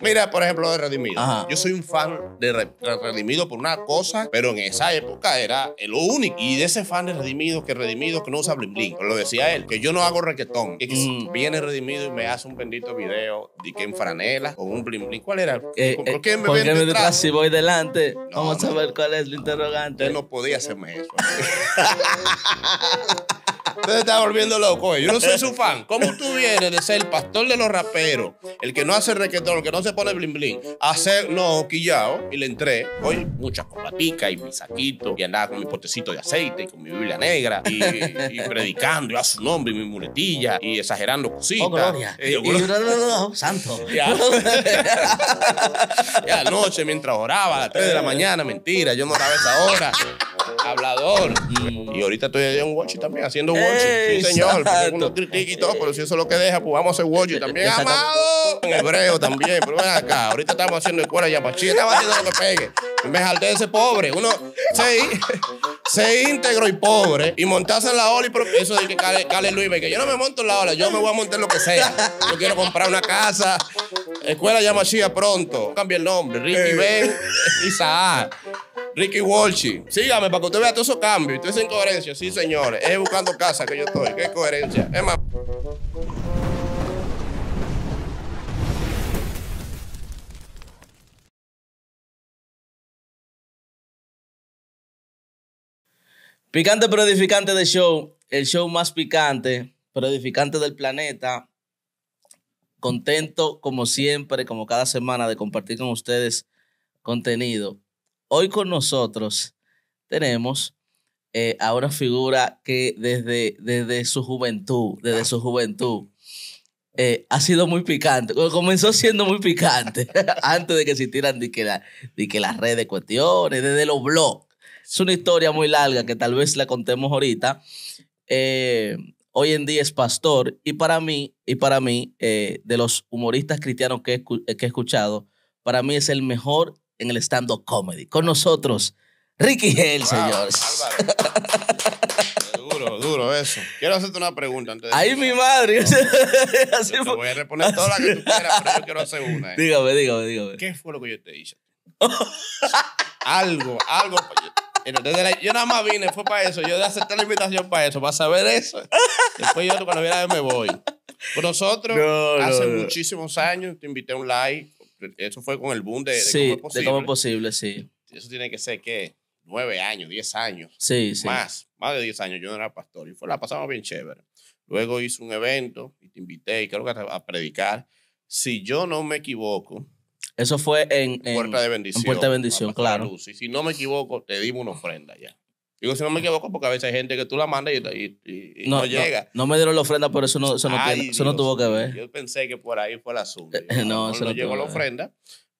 Mira, por ejemplo, de Redimido. Yo soy un fan de Redimido por una cosa, pero en esa época era lo único. Y de ese fan de Redimido, que Redimido que no usa bling bling. Lo decía él, que yo no hago reggaetón. Y que mm. viene Redimido y me hace un bendito video de que en franela con un bling bling. ¿Cuál era? ¿Por, eh, eh, qué me ven detrás? Si voy delante, vamos a ver cuál es el interrogante. Él no podía hacerme eso. Usted está volviendo loco. Yo no soy su fan. ¿Cómo tú vienes de ser el pastor de los raperos, el que no hace requetón, el que no se pone blin blin, a ser, no, quillao, y le entré, Hoy muchas copaticas y mi saquito, y andaba con mi portecito de aceite y con mi Biblia negra, y, predicando, y a su nombre, y mi muletilla, y exagerando cositas. Oh, gloria. no, no, no, no, santo. Ya. anoche, mientras oraba, a las 3 de la mañana, mentira, yo no oraba esa hora. Hablador. Y ahorita estoy en Watch también haciendo Sí, señor. Uno critica pero si eso es lo que deja, pues vamos a hacer watchy también. Amado. En hebreo también. Pero ven acá, ahorita estamos haciendo escuela y apachita, estaba haciendo lo que pegue. Me jaldé ese pobre. Uno, sí. Se íntegro y pobre y montarse en la ola y eso de que Cale, Luis que yo no me monto en la ola, yo me voy a montar lo que sea. Yo quiero comprar una casa, escuela llama Yamashia pronto, cambie el nombre, Ricky eh. Ben, Isaac. Ricky Walshi, sígame para que usted vea todos esos cambios y es incoherencia, Sí, señores, es buscando casa que yo estoy. ¿Qué coherencia? Es más. Picante pero edificante de show, el show más picante pero edificante del planeta. Contento como siempre, como cada semana, de compartir con ustedes contenido. Hoy con nosotros tenemos eh, a una figura que desde, desde su juventud, desde su juventud, eh, ha sido muy picante. Comenzó siendo muy picante antes de que existieran de que, de que las redes cuestiones, desde los blogs es una historia muy larga que tal vez la contemos ahorita. Eh, hoy en día es pastor y para mí, y para mí eh, de los humoristas cristianos que he, eh, que he, escuchado, para mí es el mejor en el stand-up comedy. Con nosotros, Ricky Hell, señores. señores. duro, duro eso. Quiero hacerte una pregunta antes de mi madre. te voy a responder todas las que tú quieras, pero yo quiero hacer una. Dígame, dígame, dígame. ¿Qué fue lo que yo te hice? algo, algo yo nada más vine, fue para eso. Yo acepté la invitación para eso, para saber eso. Después yo cuando viera me voy. Pues nosotros, hace muchísimos años, te invité a un live. Eso fue con el boom de, de cómo es posible. De posible, sí. Eso tiene que ser que nueve años, diez años. Sí, sí. Más, más de diez años. Yo no era pastor y fue, la pasamos bien chévere. Luego hice un evento y te invité y creo que a predicar. Si yo no me equivoco, eso fue en, Puerta de Bendición. Puerta de Bendición, claro. Y si no me equivoco, te dimos una ofrenda ya. Digo, si no me equivoco, porque a veces hay gente que tú la mandas y, no, llega. No, me dieron la ofrenda, pero eso no, tuvo que ver. Yo pensé que por ahí fue el asunto. Eh, no, eso no, llegó la ofrenda,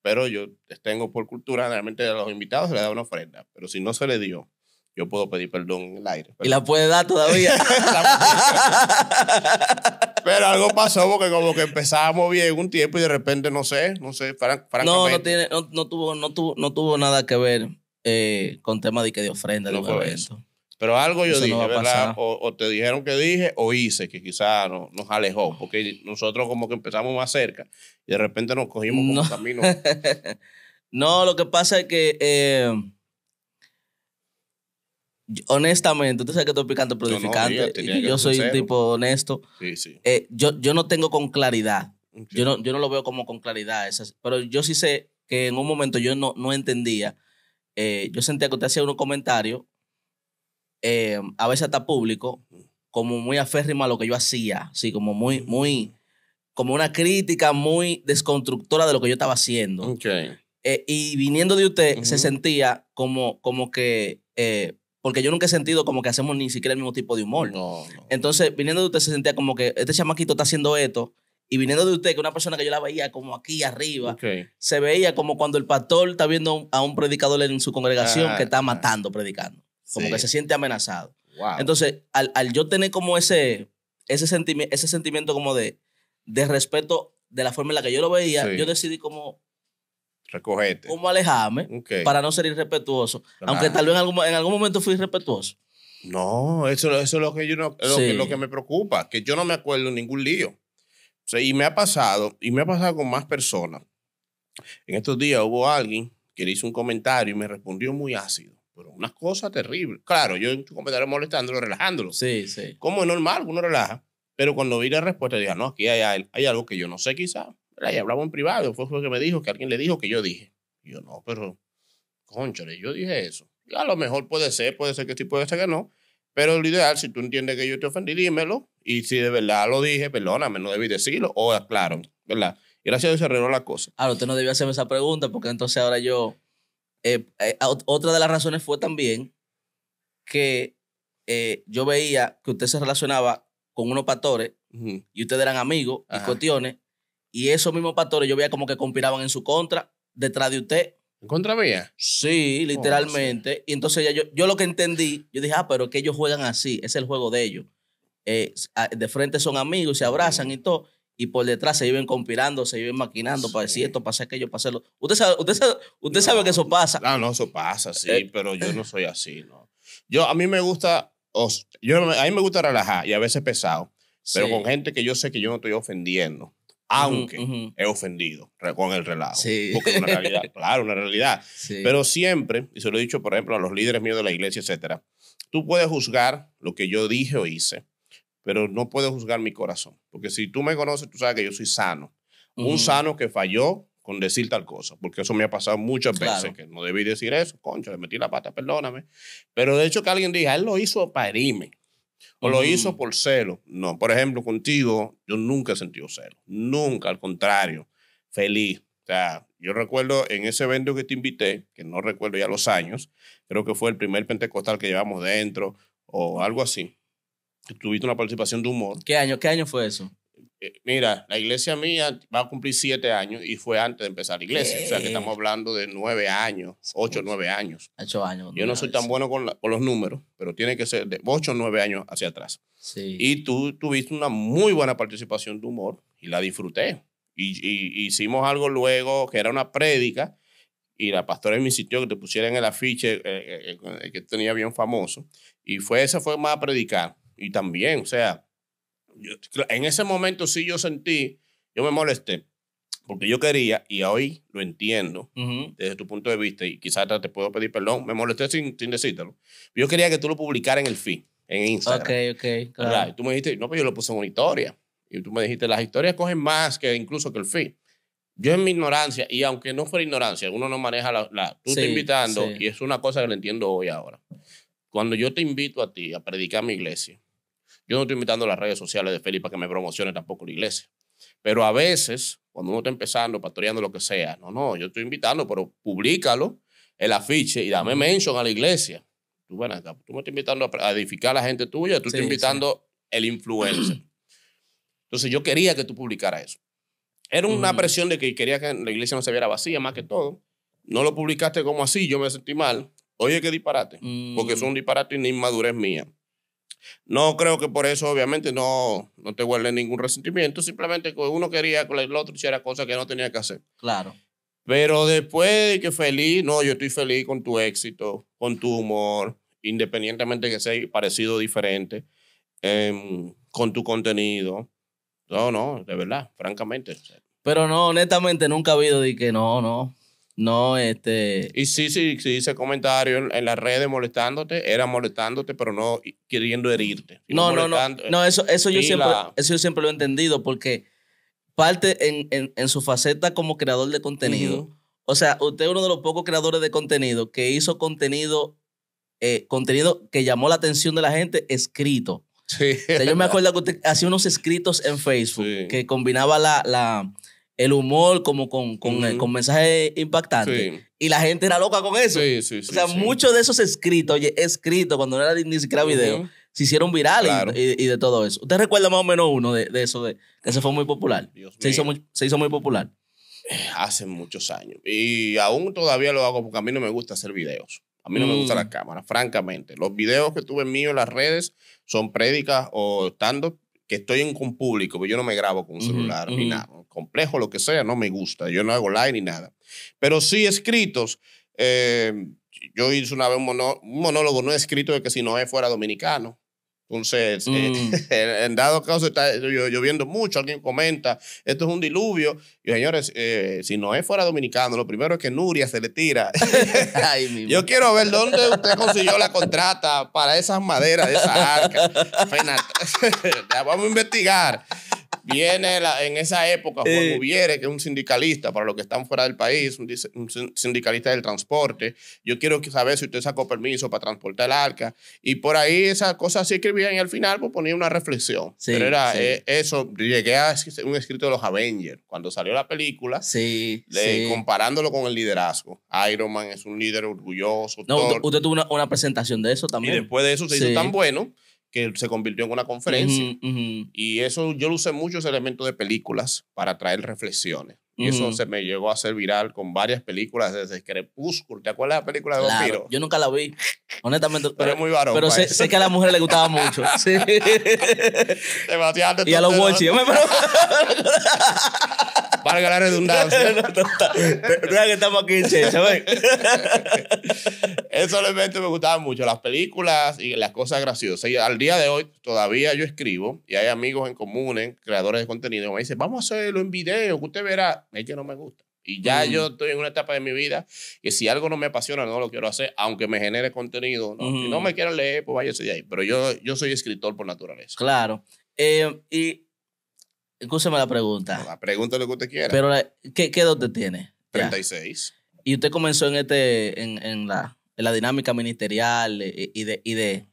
pero yo tengo por cultura, generalmente a los invitados se les da una ofrenda, pero si no se le dio, yo puedo pedir perdón en el aire. Y la puede dar todavía. pero algo pasó porque como que empezábamos bien un tiempo y de repente no sé, no sé, francamente. No, no, tiene, no, tuvo, no, tuvo, no tuvo nada que ver eh, con tema de que de ofrenda, no Pero algo yo dije, ¿verdad? O, te dijeron que dije o hice, que quizás nos alejó, porque nosotros como que empezamos más cerca y de repente nos cogimos como no. camino. no, lo que pasa es que... Eh, honestamente, ¿usted sabe que estoy picante Yo, yo soy un tipo honesto. Eh, yo, yo no tengo con claridad. Yo, no, yo no lo veo como con claridad. pero yo sí sé que en un momento yo no, no entendía. Eh, yo sentía que usted hacía unos comentarios, eh, a veces hasta público, como muy aférrima a lo que yo hacía. Sí, como muy, mm. muy. Como una crítica muy desconstructora de lo que yo estaba haciendo. Okay. y viniendo de usted, se sentía como, como que porque yo nunca he sentido como que hacemos ni siquiera el mismo tipo de humor. Entonces, viniendo de usted se sentía como que este chamaquito está haciendo esto. Y viniendo de usted, que una persona que yo la veía como aquí arriba, se veía como cuando el pastor está viendo a un predicador en su congregación que está ah, ah. matando, predicando. Como que se siente amenazado. Entonces, al, yo tener como ese, ese, sentimiento ese sentimiento como de, de respeto de la forma en la que yo lo veía, yo decidí como Recogete. Cómo alejarme para no ser irrespetuoso. Aunque tal vez en algún, momento fui irrespetuoso. No, eso, eso es lo que yo no, lo, lo que me preocupa, que yo no me acuerdo ningún lío. y me ha pasado, y me ha pasado con más personas. En estos días hubo alguien que le hizo un comentario y me respondió muy ácido. Pero unas cosas terribles. Claro, yo en comentario molestándolo, relajándolo. Sí, sí. Como es normal, uno relaja. Pero cuando vi la respuesta, dije, ah, no, aquí hay, hay algo que yo no sé quizá. Y hablamos en privado. Fue que me dijo que alguien le dijo que yo dije. yo, no, pero, cónchale, yo dije eso. a lo mejor puede ser, puede ser que sí, puede ser que no. Pero lo ideal, si tú entiendes que yo te ofendí, dímelo. Y si de verdad lo dije, perdóname, no debí decirlo. O aclaro, ¿verdad? Y gracias a Dios se arregló la cosa. Ahora, usted no debió hacerme esa pregunta porque entonces ahora yo... Eh, eh, otra de las razones fue también que eh, yo veía que usted se relacionaba con unos pastores y ustedes eran amigos Ajá. y cuestiones y esos mismos pastores yo veía como que conspiraban en su contra, detrás de usted. ¿En contra mía? Sí, literalmente. Oh, y entonces yo, lo que entendí, yo dije, ah, pero que ellos juegan así, es el juego de ellos. Eh, de frente son amigos, se abrazan y todo y por detrás se viven conspirando, se viven maquinando para decir esto, para hacer aquello, para hacerlo. Usted sabe, usted sabe, que eso pasa. No, no, eso pasa, sí, eh, pero yo no eh. soy así, no. Yo, a mí me gusta, yo, a mí me gusta relajar y a veces pesado, pero con gente que yo sé que yo no estoy ofendiendo aunque he ofendido con el relato, Porque es una realidad, claro, una realidad. Pero siempre, y se lo he dicho, por ejemplo, a los líderes míos de la iglesia, etcétera, tú puedes juzgar lo que yo dije o hice, pero no puedes juzgar mi corazón. Porque si tú me conoces, tú sabes que yo soy sano. Un sano que falló con decir tal cosa, porque eso me ha pasado muchas veces, que no debí decir eso, concha, le metí la pata, perdóname. Pero de hecho que alguien diga, él lo hizo para herirme. O lo hizo mm. por celo. No, por ejemplo, contigo, yo nunca he sentido celo. Nunca, al contrario, feliz. O sea, yo recuerdo en ese evento que te invité, que no recuerdo ya los años, creo que fue el primer pentecostal que llevamos dentro o algo así. Tuviste una participación de humor. ¿Qué año, qué año fue eso? Eh, mira, la iglesia mía va a cumplir siete años y fue antes de empezar la iglesia. O sea que estamos hablando de nueve años, ocho, nueve años. Ocho años. Yo no soy tan bueno con, los números, pero tiene que ser de ocho, nueve años hacia atrás. Y tú tuviste una muy buena participación de humor y la disfruté. Y, hicimos algo luego que era una prédica y la pastora me insistió que te pusieran el afiche eh, eh, que tenía bien famoso. Y fue, esa fue más a predicar. Y también, o sea, en ese momento sí yo sentí, yo me molesté, porque yo quería, y hoy lo entiendo desde tu punto de vista, y quizás te puedo pedir perdón, me molesté sin, sin decírtelo. Yo quería que tú lo publicaras en el feed, en Instagram. Ok, ok, claro. tú me dijiste, no, pero pues yo lo puse en una historia. Y tú me dijiste, las historias cogen más que incluso que el feed. Yo en mi ignorancia, y aunque no fuera ignorancia, uno no maneja la... tú te invitando, y es una cosa que lo entiendo hoy ahora. Cuando yo te invito a ti a predicar mi iglesia, yo no estoy invitando a las redes sociales de Felipe para que me promocione tampoco la iglesia. Pero a veces, cuando uno está empezando, pastoreando lo que sea, no, no, yo estoy invitando, pero públicalo el afiche y dame mention a la iglesia. Tú, tú me estás invitando a edificar a la gente tuya, tú estás invitando el influencer. Entonces yo quería que tú publicaras eso. Era una mm. presión de que quería que la iglesia no se viera vacía, más que todo. No lo publicaste como así, yo me sentí mal. Oye, qué disparate. Porque es un mm. disparate y una inmadurez mía. No creo que por eso, obviamente, no, no te guarde ningún resentimiento. Simplemente que uno quería que el otro hiciera cosas que no tenía que hacer. Claro. Pero después de que feliz, no, yo estoy feliz con tu éxito, con tu humor, independientemente que sea parecido diferente, em, con tu contenido. No, no, de verdad, francamente. Pero no, honestamente, nunca ha habido de que no, no, no, este. Y sí, sí, sí hice comentarios en las redes molestándote, era molestándote, pero no queriendo herirte. No, no, no, no. eso, eso, yo siempre, eso yo siempre lo he entendido, porque parte en, su faceta como creador de contenido. O sea, usted es uno de los pocos creadores de contenido que hizo contenido, eh, contenido que llamó la atención de la gente escrito. Sí. yo me acuerdo que usted hacía unos escritos en Facebook que combinaba la el humor como con, con, eh, mensajes impactantes. Y la gente era loca con eso. Sí, sí, o sea, muchos de esos escritos, oye, escritos, cuando no era ni siquiera video, se hicieron virales y, de todo eso. ¿Usted recuerda más o menos uno de, eso, de, que se fue muy popular? se, Hizo muy, se hizo muy popular. Eh, hace muchos años. Y aún todavía lo hago porque a mí no me gusta hacer videos. A mí no me gusta las mm. cámaras francamente. Los videos que tuve míos en las redes son prédicas o estando que estoy en, con público, pero pues yo no me grabo con un celular ni nada complejo, lo que sea, no me gusta. Yo no hago live ni nada. Pero sí escritos. Eh, yo hice una vez un, monólogo no escrito de que si no es fuera dominicano. Entonces, eh, mm. en dado caso está lloviendo mucho, alguien comenta, esto es un diluvio. Y señores, eh, si no es fuera dominicano, lo primero es que Nuria se le tira. Yo quiero ver dónde usted consiguió la contrata para esas maderas de esa arca. Vamos a investigar viene en esa época Juan eh. que es un sindicalista, para los que están fuera del país, un, sindicalista del transporte. Yo quiero saber si usted sacó permiso para transportar el arca. Y por ahí esas cosas se escribían y al final pues, ponía una reflexión. Pero era eh, eso, llegué a un escrito de los Avengers, cuando salió la película, sí, comparándolo con el liderazgo. Iron Man es un líder orgulloso. usted, tuvo una, presentación de eso también. Y después de eso se hizo tan bueno que se convirtió en una conferencia. Y eso yo lo usé ese elemento de películas para traer reflexiones. Y eso se me llegó a hacer viral con varias películas desde Crepúsculo. ¿Te acuerdas de la película de claro, Yo nunca la vi, honestamente. Pero, muy Pero pues. sé, que a la mujer le gustaba mucho. Sí. Demasiado. Y a los watchies. Valga la redundancia. es que estamos aquí en Checha, Esos me gustaba mucho, las películas y las cosas graciosas. Y al día de hoy todavía yo escribo y hay amigos en común, en creadores de contenido, que me dicen, vamos a hacerlo en video, que usted verá. Es que no me gusta. Y ya mm. yo estoy en una etapa de mi vida que si algo no me apasiona, no lo quiero hacer, aunque me genere contenido. ¿no? Si no mm. me quiero leer, pues váyase de ahí. Pero yo, yo soy escritor por naturaleza. Claro. Eh, y Escúcheme la pregunta. La pregunta lo que usted quiera. Pero, ¿qué, ¿qué edad usted tiene? 36. Y usted comenzó en, este, en, la, dinámica ministerial y, de, y de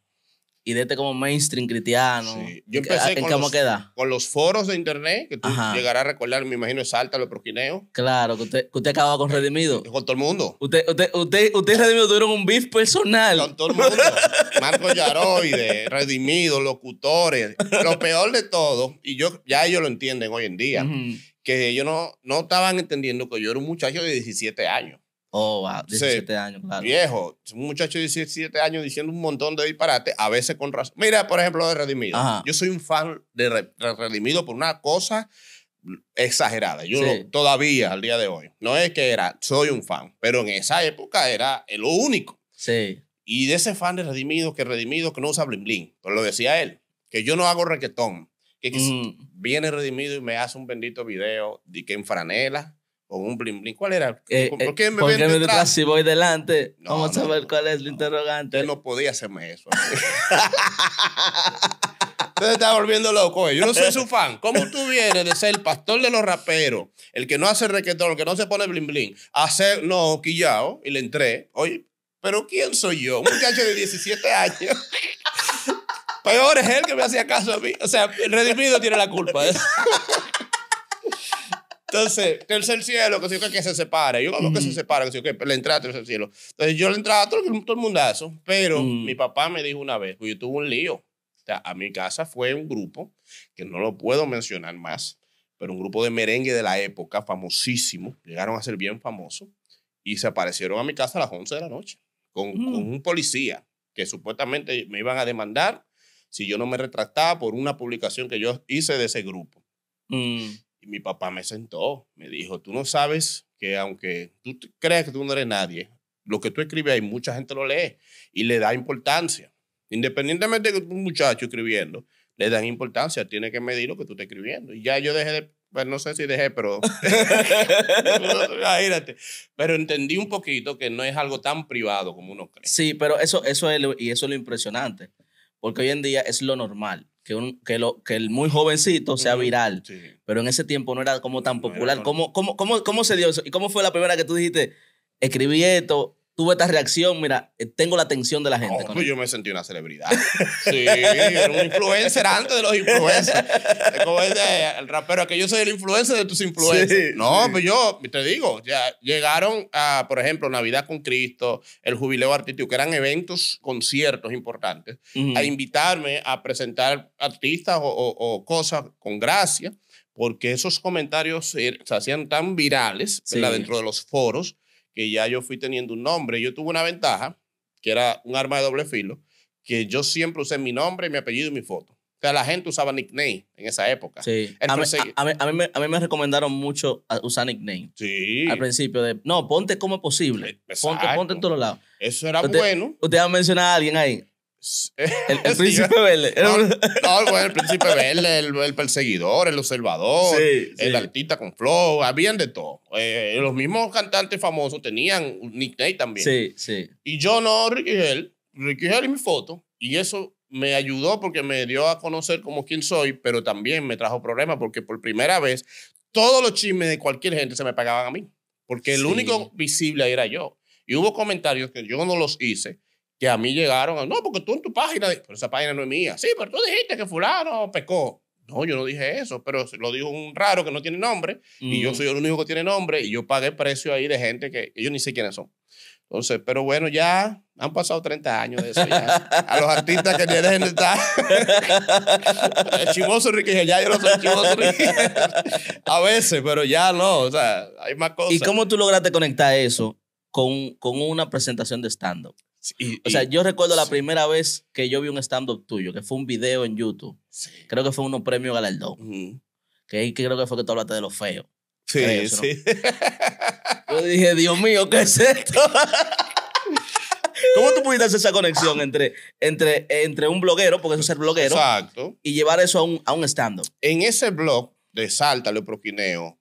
y de este como mainstream cristiano. Sí. Yo empecé con, los, con los foros de internet, que tú llegarás a recordar, me imagino, es Salta, lo Proquineo. Claro, que usted, que acababa con eh, Redimido. Eh, con todo el mundo. Usted, usted, usted, usted Redimido tuvieron un beef personal. Con todo el mundo. Marco Yaroide, Redimido, locutores. Lo peor de todo, y yo ya ellos lo entienden hoy en día, que ellos no, no estaban entendiendo que yo era un muchacho de 17 años. Oh, wow, 17 años, Viejo, un muchacho de 17 años diciendo un montón de disparates, a veces con razón. Mira, por ejemplo, de Redimido. Yo soy un fan de, Redimido por una cosa exagerada. Yo todavía al día de hoy. No es que era, soy un fan, pero en esa época era lo único. Sí. Y de ese fan de redimido, que redimido, que no usa bling bling. lo decía él, que yo no hago requetón. Que, mm. viene redimido y me hace un bendito video de que en franela con un bling bling. ¿Cuál era? Eh, ¿Por qué eh, me ven detrás? Si voy delante, vamos a ver cuál es el interrogante. Él no podía hacerme eso. Usted está volviendo loco. Eh. Yo no soy su fan. ¿Cómo tú vienes de ser el pastor de los raperos, el que no hace requetón, el que no se pone bling bling, a ser, no, quillao, y le entré? Oye, pero ¿quién soy yo? Un muchacho de 17 años. Peor es él que me hacía caso a mí. O sea, el redimido tiene la culpa. Entonces, tercer cielo, que que se separa. Yo como que se mm. separa, que si que le entraba tercer cielo. Entonces, yo le entraba a todo, el mundazo. Pero mm. mi papá me dijo una vez, yo tuve un lío. O sea, a mi casa fue un grupo, que no lo puedo mencionar más, pero un grupo de merengue de la época, famosísimo. Llegaron a ser bien famosos. Y se aparecieron a mi casa a las 11 de la noche con, un policía que supuestamente me iban a demandar si yo no me retractaba por una publicación que yo hice de ese grupo. Mm. Y mi papá me sentó, me dijo, tú no sabes que aunque tú creas que tú no eres nadie, lo que tú escribes hay mucha gente lo lee y le da importancia. Independientemente de que tú un muchacho escribiendo, le dan importancia, tiene que medir lo que tú estás escribiendo. Y ya yo dejé de bueno, pues, no sé si dejé, pero. Ah, pero entendí un poquito que no es algo tan privado como uno cree. Sí, pero eso, eso es lo, y eso lo impresionante. Porque hoy en día es lo normal. Que, lo, que el muy jovencito sea viral. Pero en ese tiempo no era como tan popular. ¿Cómo, cómo, se dio eso? ¿Y cómo fue la primera que tú dijiste, escribí esto tuve esta reacción, mira, eh, tengo la atención de la gente. Pues yo me sentí una celebridad. Sí, un influencer antes de los influencers. Como el, rapero, que yo soy el influencer de tus influencers. no, pues yo te digo, ya llegaron a, por ejemplo, Navidad con Cristo, el Jubileo Artístico, que eran eventos, conciertos importantes, a invitarme a presentar artistas o, cosas con gracia, porque esos comentarios se hacían tan virales dentro de los foros que ya yo fui teniendo un nombre. Yo tuve una ventaja, que era un arma de doble filo, que yo siempre usé mi nombre, mi apellido y mi foto. O sea, la gente usaba nickname en esa época. Sí. a, mí, me, recomendaron mucho usar nickname. Sí. Al principio de, no, ponte como es posible. Eh, ponte, ponte en todos lados. Eso era bueno. Usted va mencionado a alguien ahí. El, príncipe Vélez. No, el príncipe el, perseguidor, el observador, el artista con flow, habían de todo. Eh, los mismos cantantes famosos tenían un nickname también. Sí, sí. Y yo no, Ricky Hell Ricky Hell y mi foto. Y eso me ayudó porque me dio a conocer como quién soy, pero también me trajo problemas porque por primera vez todos los chismes de cualquier gente se me pagaban a mí. Porque el único visible era yo. Y hubo comentarios que yo no los hice, que a mí llegaron, no, porque tú en tu página, pero esa página no es mía. Sí, pero tú dijiste que fulano pecó. No, yo no dije eso, pero lo dijo un raro que no tiene nombre y yo mm. soy el único que tiene nombre y yo pagué precio ahí de gente que yo ni sé quiénes son. Entonces, pero bueno, ya han pasado 30 años de eso. A los artistas que tienen estar. el Enrique, ya yo no soy chivoso a veces, pero ya no, o sea, hay más cosas. ¿Y cómo tú lograste conectar eso con, con una presentación de stand-up? o sea, yo recuerdo la primera vez que yo vi un stand-up tuyo, que fue un video en YouTube. Creo que fue uno premio galardón. que, creo que fue que tú hablaste de lo feo. Sí, sí. yo dije, Dios mío, ¿qué es esto? ¿Cómo tú pudiste hacer esa conexión entre, entre, entre un bloguero, porque eso es ser bloguero, Exacto. y llevar eso a un, a stand-up? En ese blog de Salta, Proquineo,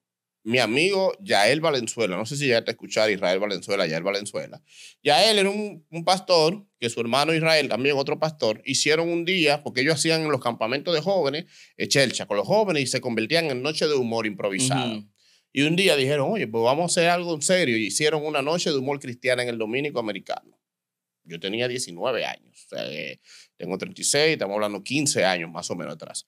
mi amigo Yael Valenzuela, no sé si ya te escuchar Israel Valenzuela, Yael Valenzuela. Yael era un, pastor, que su hermano Israel, también otro pastor, hicieron un día, porque ellos hacían en los campamentos de jóvenes, eh, chelcha con los jóvenes y se convertían en noche de humor improvisado. Y un día dijeron, oye, pues vamos a hacer algo en serio. Y hicieron una noche de humor cristiana en el Dominico Americano. Yo tenía 19 años, eh, tengo 36, estamos hablando 15 años más o menos atrás.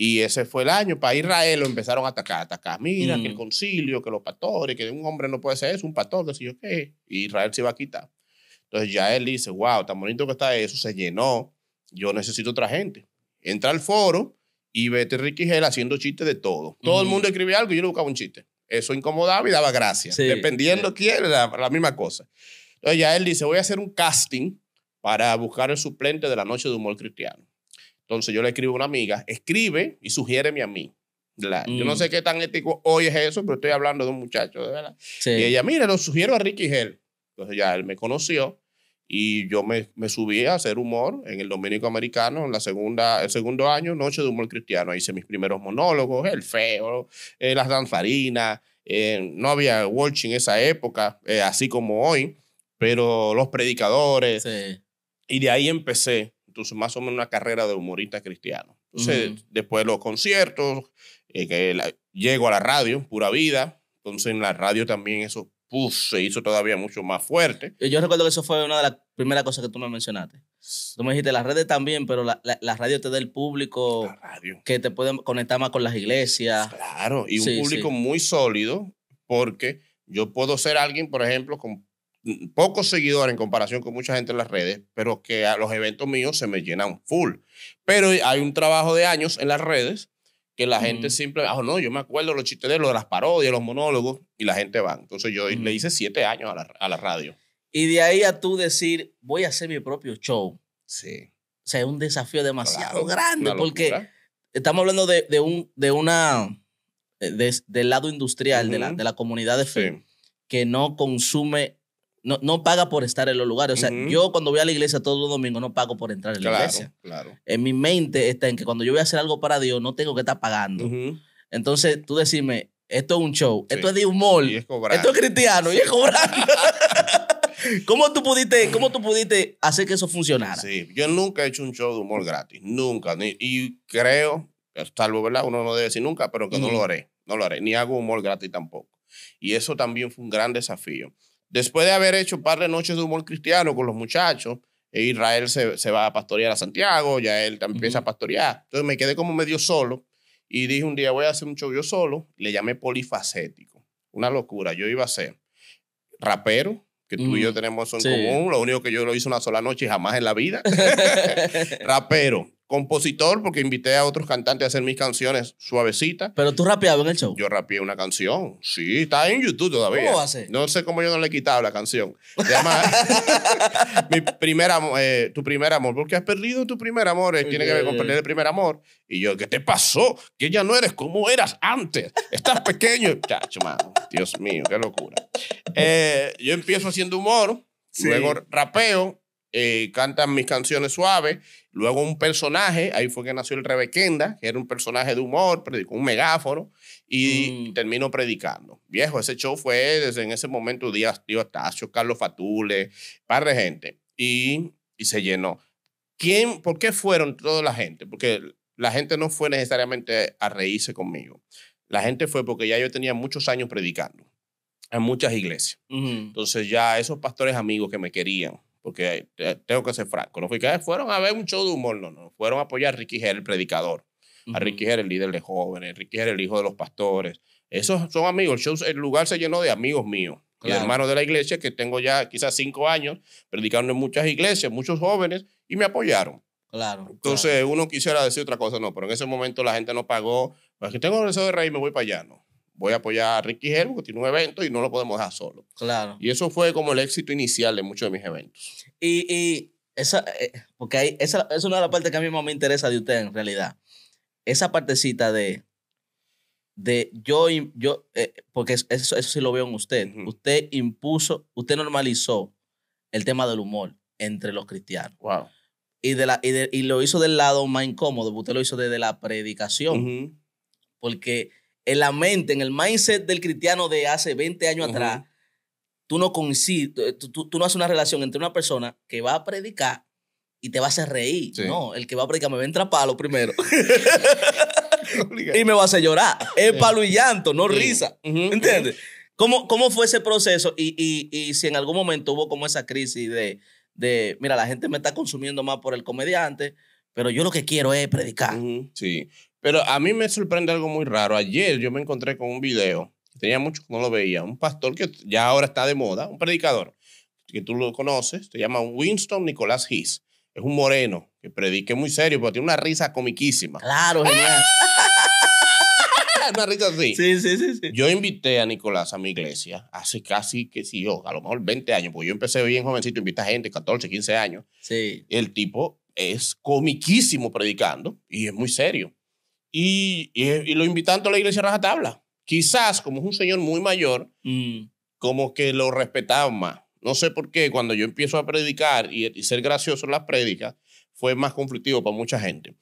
Y ese fue el año. Para Israel lo empezaron a atacar, a Mira, que el mm. concilio, que los pastores, que un hombre no puede ser eso, un pastor, que yo qué. Israel se iba a quitar. Entonces ya él dice, wow, tan bonito que está eso, se llenó. Yo necesito otra gente. Entra al foro y vete Ricky Gel haciendo chistes de todo. Todo el mundo escribía algo y yo le buscaba un chiste. Eso incomodaba y daba gracia. Dependiendo quién, era la misma cosa. Entonces ya él dice, voy a hacer un casting para buscar el suplente de la noche de humor cristiano. Entonces yo le escribo a una amiga, escribe y sugiéreme a mí. Yo no mm. sé qué tan ético hoy es eso, pero estoy hablando de un muchacho, de ¿verdad? Y ella, mira, lo sugiero a Ricky Gel. Entonces ya él me conoció y yo me, subí a hacer humor en el Dominico Americano, en la segunda, el segundo año, Noche de Humor Cristiano. Ahí hice mis primeros monólogos, el feo, eh, las danzarinas, eh, no había watching esa época, eh, así como hoy, pero los predicadores. Y de ahí empecé más o menos una carrera de humorista cristiano. Entonces, después los conciertos, eh, llego a la radio, pura vida. Entonces, en la radio también eso se hizo todavía mucho más fuerte. Yo recuerdo que eso fue una de las primeras cosas que tú me mencionaste. Tú me dijiste, las redes también, pero la, radio te da el público que te puede conectar más con las iglesias. Claro, y un público muy sólido porque yo puedo ser alguien, por ejemplo, con Mm, pocos seguidores en comparación con mucha gente en las redes, pero que a los eventos míos se me llenan full. Pero hay un trabajo de años en las redes que la gente siempre ah, no, yo me acuerdo los chistes de las parodias, los monólogos, y la gente va. Entonces yo le hice siete años a la, radio. Y de ahí a tú decir, voy a hacer mi propio show. Sí. O sea, es un desafío demasiado grande porque estamos hablando de, un, de una, eh, del lado industrial, de, la, comunidad de fe, que no consume no, no paga por estar en los lugares. O sea, yo cuando voy a la iglesia todos los domingos no pago por entrar en la iglesia. Claro. En mi mente está en que cuando yo voy a hacer algo para Dios no tengo que estar pagando. Entonces tú decime, esto es un show, esto es de humor, esto es cristiano y es cobrando. ¿Cómo tú, pudiste, ¿Cómo tú pudiste hacer que eso funcionara? Sí, yo nunca he hecho un show de humor gratis, nunca. Ni, y creo, salvo, ¿verdad? Uno no debe decir nunca, pero que no lo haré, no lo haré, ni hago humor gratis tampoco. Y eso también fue un gran desafío. Después de haber hecho un par de noches de humor cristiano con los muchachos, eh, Israel se, va a pastorear a Santiago, ya él también empieza a pastorear. Entonces me quedé como medio solo y dije un día voy a hacer un show yo solo. Le llamé polifacético. Una locura. Yo iba a ser rapero, que tú y yo mm. tenemos eso en común. Lo único que yo lo hice una sola noche y jamás en la vida. rapero, compositor porque invité a otros cantantes a hacer mis canciones suavecitas. Pero tú rapeabas en el show. Yo rapeé una canción. Sí, está en YouTube todavía. ¿Cómo va No sé cómo yo no le he quitado la canción. Además, llama mi primer amor, eh, tu primer amor, porque has perdido tu primer amor, eh, tiene que ver con perder el primer amor. Y yo, ¿qué te pasó? Que ya no eres como eras antes. Estás pequeño. Chacho, mano. Dios mío, qué locura. Eh, yo empiezo haciendo humor, luego rapeo, eh, cantan mis canciones suaves. Luego un personaje, ahí fue que nació el Rebequenda, que era un personaje de humor, predicó un megáforo y mm. terminó predicando. Viejo, ese show fue desde en ese momento Díaz Tío Tacho, Carlos Fatule, par de gente. Y, y se llenó. ¿Quién, ¿Por qué fueron toda la gente? Porque la gente no fue necesariamente a reírse conmigo. La gente fue porque ya yo tenía muchos años predicando en muchas iglesias. Entonces ya esos pastores amigos que me querían, porque tengo que ser franco, los fiscales fueron a ver un show de humor, no, no, fueron a apoyar a Ricky Herr, el predicador, a Ricky Herr, el líder de jóvenes, Ricky Herr, el hijo de los pastores. Esos son amigos, el, lugar se llenó de amigos míos. hermanos de la iglesia, que tengo ya quizás cinco años, predicando en muchas iglesias, muchos jóvenes, y me apoyaron. Claro. Entonces, uno quisiera decir otra cosa, no, pero en ese momento la gente no pagó. Pues que tengo deseo de raíz me voy para allá, no voy a apoyar a Ricky Gervais porque tiene un evento y no lo podemos dejar solo. Claro. Y eso fue como el éxito inicial de muchos de mis eventos. Y, y esa, eh, porque ahí... esa, es una de las partes que a mí más me interesa de usted en realidad. Esa partecita de, de yo, yo eh, porque eso, eso sí lo veo en usted. Usted impuso, usted normalizó el tema del humor entre los cristianos. Wow. Y, de la, y, lo hizo del lado más incómodo, usted lo hizo desde la predicación. Porque en la mente, en el mindset del cristiano de hace 20 años atrás, tú no coincides, eh, tú, no haces una relación entre una persona que va a predicar y te va a hacer reír. No, el que va a predicar me va a entrar palo primero. y me va a hacer llorar. Es palo y llanto, no risa. ¿Entiendes? ¿Cómo, fue ese proceso? Y, si en algún momento hubo como esa crisis de, de, mira, la gente me está consumiendo más por el comediante, pero yo lo que quiero es predicar. Sí, pero a mí me sorprende algo muy raro. Ayer yo me encontré con un video, tenía mucho que no lo veía, un pastor que ya ahora está de moda, un predicador, que tú lo conoces, se llama Winston Nicolás His Es un moreno que predique muy serio, pero tiene una risa comiquísima. Claro, genial. una risa así. Sí, sí, sí, Yo invité a Nicolás a mi iglesia hace casi que si yo, a lo mejor 20 años, porque yo empecé bien jovencito, invita gente, 14, 15 años. Sí. El tipo es comiquísimo predicando y es muy serio. Y, y, lo invitando a la iglesia raja tabla. Quizás, como es un señor muy mayor, mm. como que lo respetaban más. No sé por qué, cuando yo empiezo a predicar y, ser gracioso en las prédicas, fue más conflictivo para mucha gente.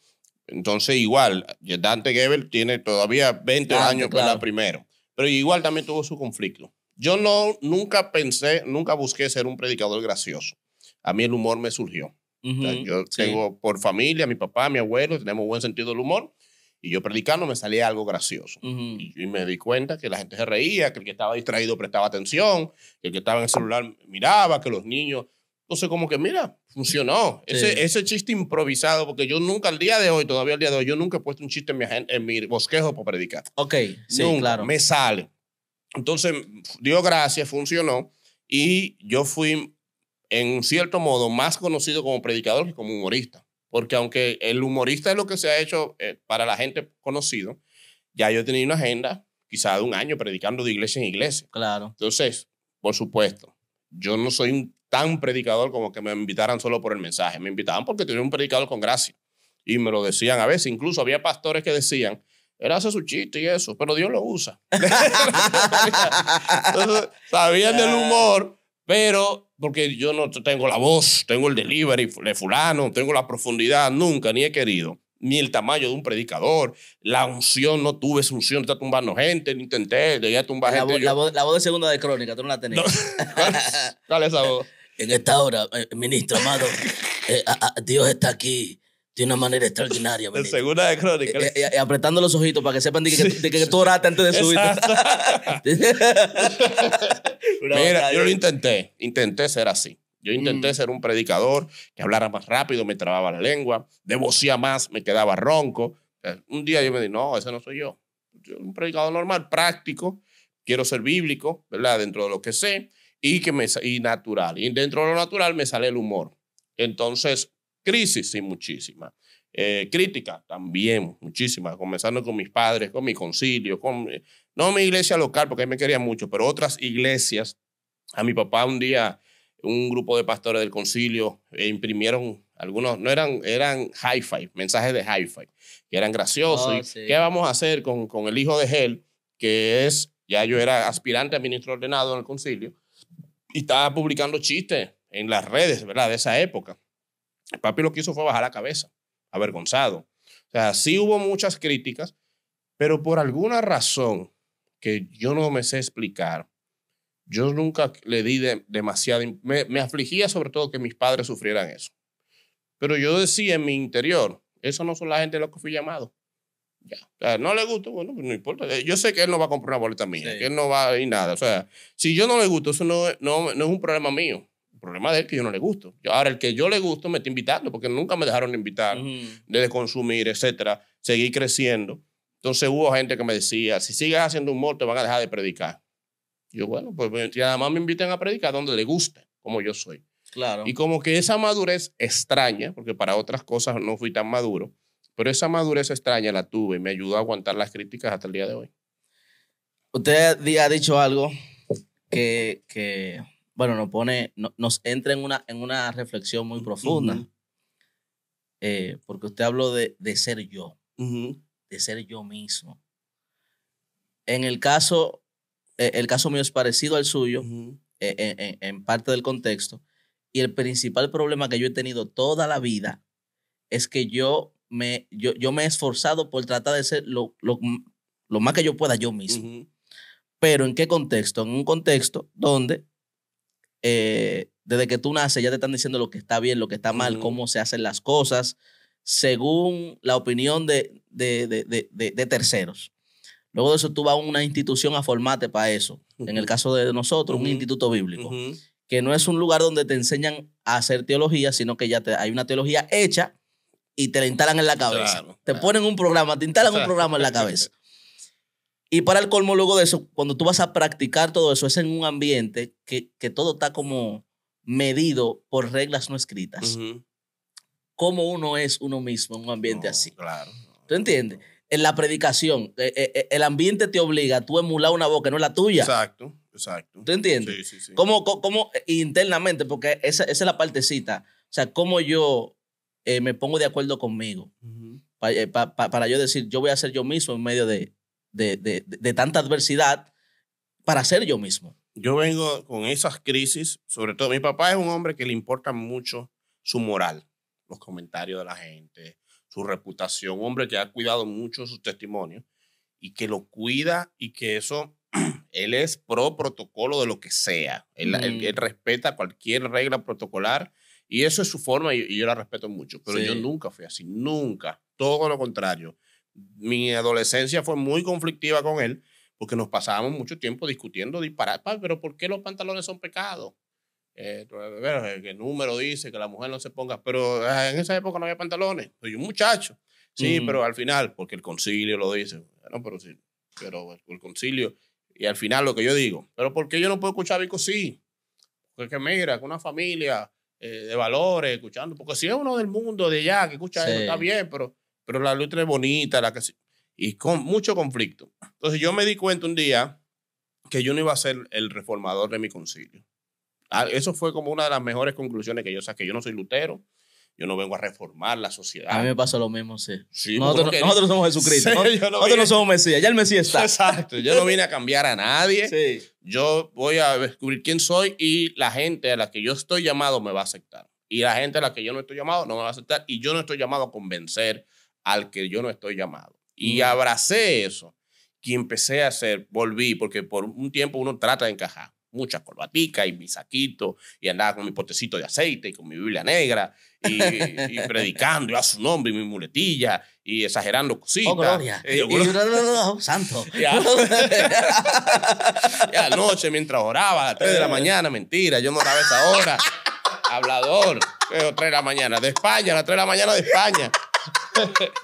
Entonces, igual, Dante Gebel tiene todavía 20 años para primero. Pero igual también tuvo su conflicto. Yo no, nunca pensé, nunca busqué ser un predicador gracioso. A mí el humor me surgió. yo tengo por familia, mi papá, mi abuelo, tenemos buen sentido del humor. Y yo predicando me salía algo gracioso. y, me di cuenta que la gente se reía, que el que estaba distraído prestaba atención, que el que estaba en el celular miraba, que los niños... Entonces, como que, mira, funcionó. Ese, ese chiste improvisado, porque yo nunca, al día de hoy, todavía al día de hoy, yo nunca he puesto un chiste en mi, en bosquejo para predicar. Ok, sí, claro. Me sale. Entonces, dio gracias, funcionó. Y yo fui, en cierto modo, más conocido como predicador que como humorista. Porque aunque el humorista es lo que se ha hecho eh, para la gente conocido, ya yo he tenido una agenda quizá de un año predicando de iglesia en iglesia. Claro. Entonces, por supuesto, yo no soy tan predicador como que me invitaran solo por el mensaje. Me invitaban porque tenía un predicador con gracia. Y me lo decían a veces. Incluso había pastores que decían, él hace su chiste y eso, pero Dios lo usa. Entonces, sabían del humor, pero, porque yo no tengo la voz, tengo el delivery de fulano, tengo la profundidad, nunca, ni he querido, ni el tamaño de un predicador, la unción, no tuve esa unción, está tumbando gente, ni intenté, debía tumbar gente. la, voz, la, voz, de segunda de crónica, tú no la tenías. Dale esa voz? En esta hora, eh, ministro amado, eh, Dios está aquí de una manera extraordinaria. según segunda crónica. Eh, eh, eh, apretando los ojitos para que sepan de que, tú oraste antes de subir. Mira, yo lo intenté, intenté ser así. Yo intenté mm. ser un predicador que hablara más rápido, me trababa la lengua, devocía más, me quedaba ronco. Un día yo me dije, no, ese no soy yo. Yo soy un predicador normal, práctico, quiero ser bíblico, ¿verdad? Dentro de lo que sé y, que me, y natural. Y dentro de lo natural me sale el humor. Entonces, Crisis, sí, muchísimas. Eh, ¿Crítica? también, muchísimas. Comenzando con mis padres, con mi concilio, con, eh, no mi iglesia local, porque ahí me querían mucho, pero otras iglesias. A mi papá un día, un grupo de pastores del concilio eh, imprimieron algunos, no eran, eran hi-fi, mensajes de hi-fi, que eran graciosos. Oh, ¿Qué vamos a hacer con, con el hijo de Gel, que es, ya yo era aspirante a ministro ordenado en el concilio, y estaba publicando chistes en las redes, ¿verdad? De esa época. El papi lo que hizo fue bajar la cabeza, avergonzado. O sea, sí hubo muchas críticas, pero por alguna razón que yo no me sé explicar, yo nunca le di demasiada... Me, afligía sobre todo que mis padres sufrieran eso. Pero yo decía en mi interior, eso no son la gente a la que fui llamado. Ya. no le gusta, bueno, pues no importa. Eh, yo sé que él no va a comprar una boleta mía, que él no va a ir nada. O sea, si yo no le gusto, eso no, no es un problema mío problema de que yo no le gusto. ahora, el que yo le gusto me está invitando, porque nunca me dejaron invitar, de consumir, etcétera. Seguí creciendo. Entonces hubo gente que me decía, si sigues haciendo humor, te van a dejar de predicar. yo, bueno, pues nada pues, más me invitan a predicar donde le guste, como yo soy. Claro. Y como que esa madurez extraña, porque para otras cosas no fui tan maduro, pero esa madurez extraña la tuve y me ayudó a aguantar las críticas hasta el día de hoy. Usted ha dicho algo que, que bueno, nos pone, nos entra en una, en una reflexión muy profunda. Eh, porque usted habló de, ser yo, de ser yo mismo. En el caso, eh, el caso mío es parecido al suyo, eh, en, parte del contexto. Y el principal problema que yo he tenido toda la vida es que yo me, yo, me he esforzado por tratar de ser lo, lo más que yo pueda yo mismo. Pero ¿en qué contexto? En un contexto donde eh, desde que tú naces ya te están diciendo lo que está bien, lo que está mal, cómo se hacen las cosas, según la opinión de, de, terceros. Luego de eso tú vas a una institución a formarte para eso. En el caso de nosotros, un instituto bíblico, que no es un lugar donde te enseñan a hacer teología, sino que ya hay una teología hecha y te la instalan en la cabeza. te ponen un programa, te instalan un programa en la cabeza. Y para el colmo, luego de eso, cuando tú vas a practicar todo eso, es en un ambiente que, todo está como medido por reglas no escritas. Cómo uno es uno mismo en un ambiente así. Claro. ¿Tú entiendes? En la predicación, e, e, e, el ambiente te obliga a tú emular una voz que no es la tuya. Exacto, exacto. ¿Tú entiendes? Sí, sí, sí. ¿Cómo, eh, internamente? Porque esa, es la partecita. O sea, cómo yo eh, me pongo de acuerdo conmigo. Eh, para yo decir, yo voy a ser yo mismo en medio de, de, tanta adversidad para ser yo mismo. Yo vengo con esas crisis, sobre todo mi papá es un hombre que le importa mucho su moral, los comentarios de la gente, su reputación, hombre que ha cuidado mucho sus testimonios y que lo cuida y que eso, él es pro protocolo de lo que sea, mm. él, respeta cualquier regla protocolar y eso es su forma y, yo la respeto mucho, pero yo nunca fui así, nunca, todo lo contrario mi adolescencia fue muy conflictiva con él porque nos pasábamos mucho tiempo discutiendo disparar, pero ¿por qué los pantalones son pecados? Eh, eh, eh, el número dice que la mujer no se ponga, pero en esa época no había pantalones. Soy un muchacho. Sí, mm. pero al final, porque el concilio lo dice. No, pero sí, pero el concilio. Y al final lo que yo digo, pero ¿por qué yo no puedo escuchar Vico sí? Porque mira, con una familia de valores, escuchando, porque si es uno del mundo de allá que escucha eso, está bien, pero pero la lucha es bonita, la que y con mucho conflicto. Entonces yo me di cuenta un día que yo no iba a ser el reformador de mi concilio. Ah, eso fue como una de las mejores conclusiones que yo saqué. Yo no soy lutero, yo no vengo a reformar la sociedad. A mí me pasa lo mismo, sí. nosotros, somos Jesucristo. nosotros no somos Mesías, ya el Mesías está. Exacto, yo no vine a cambiar a nadie. Yo voy a descubrir quién soy y la gente a la que yo estoy llamado me va a aceptar. Y la gente a la que yo no estoy llamado no me va a aceptar. Y yo no estoy llamado a convencer al que yo no estoy llamado. Y abracé eso que empecé a hacer, volví, porque por un tiempo uno trata de encajar muchas corbaticas y mi saquito y andaba con mi potecito de aceite y con mi Biblia negra y, predicando y a su nombre y mi muletilla y exagerando oh, cositas. Oh, gloria. Y, yo, santo. Y, a, anoche mientras oraba a las 3 de la mañana, mentira, yo no oraba esa hora. Hablador, 3 de la mañana, de España, a las 3 de la mañana de España.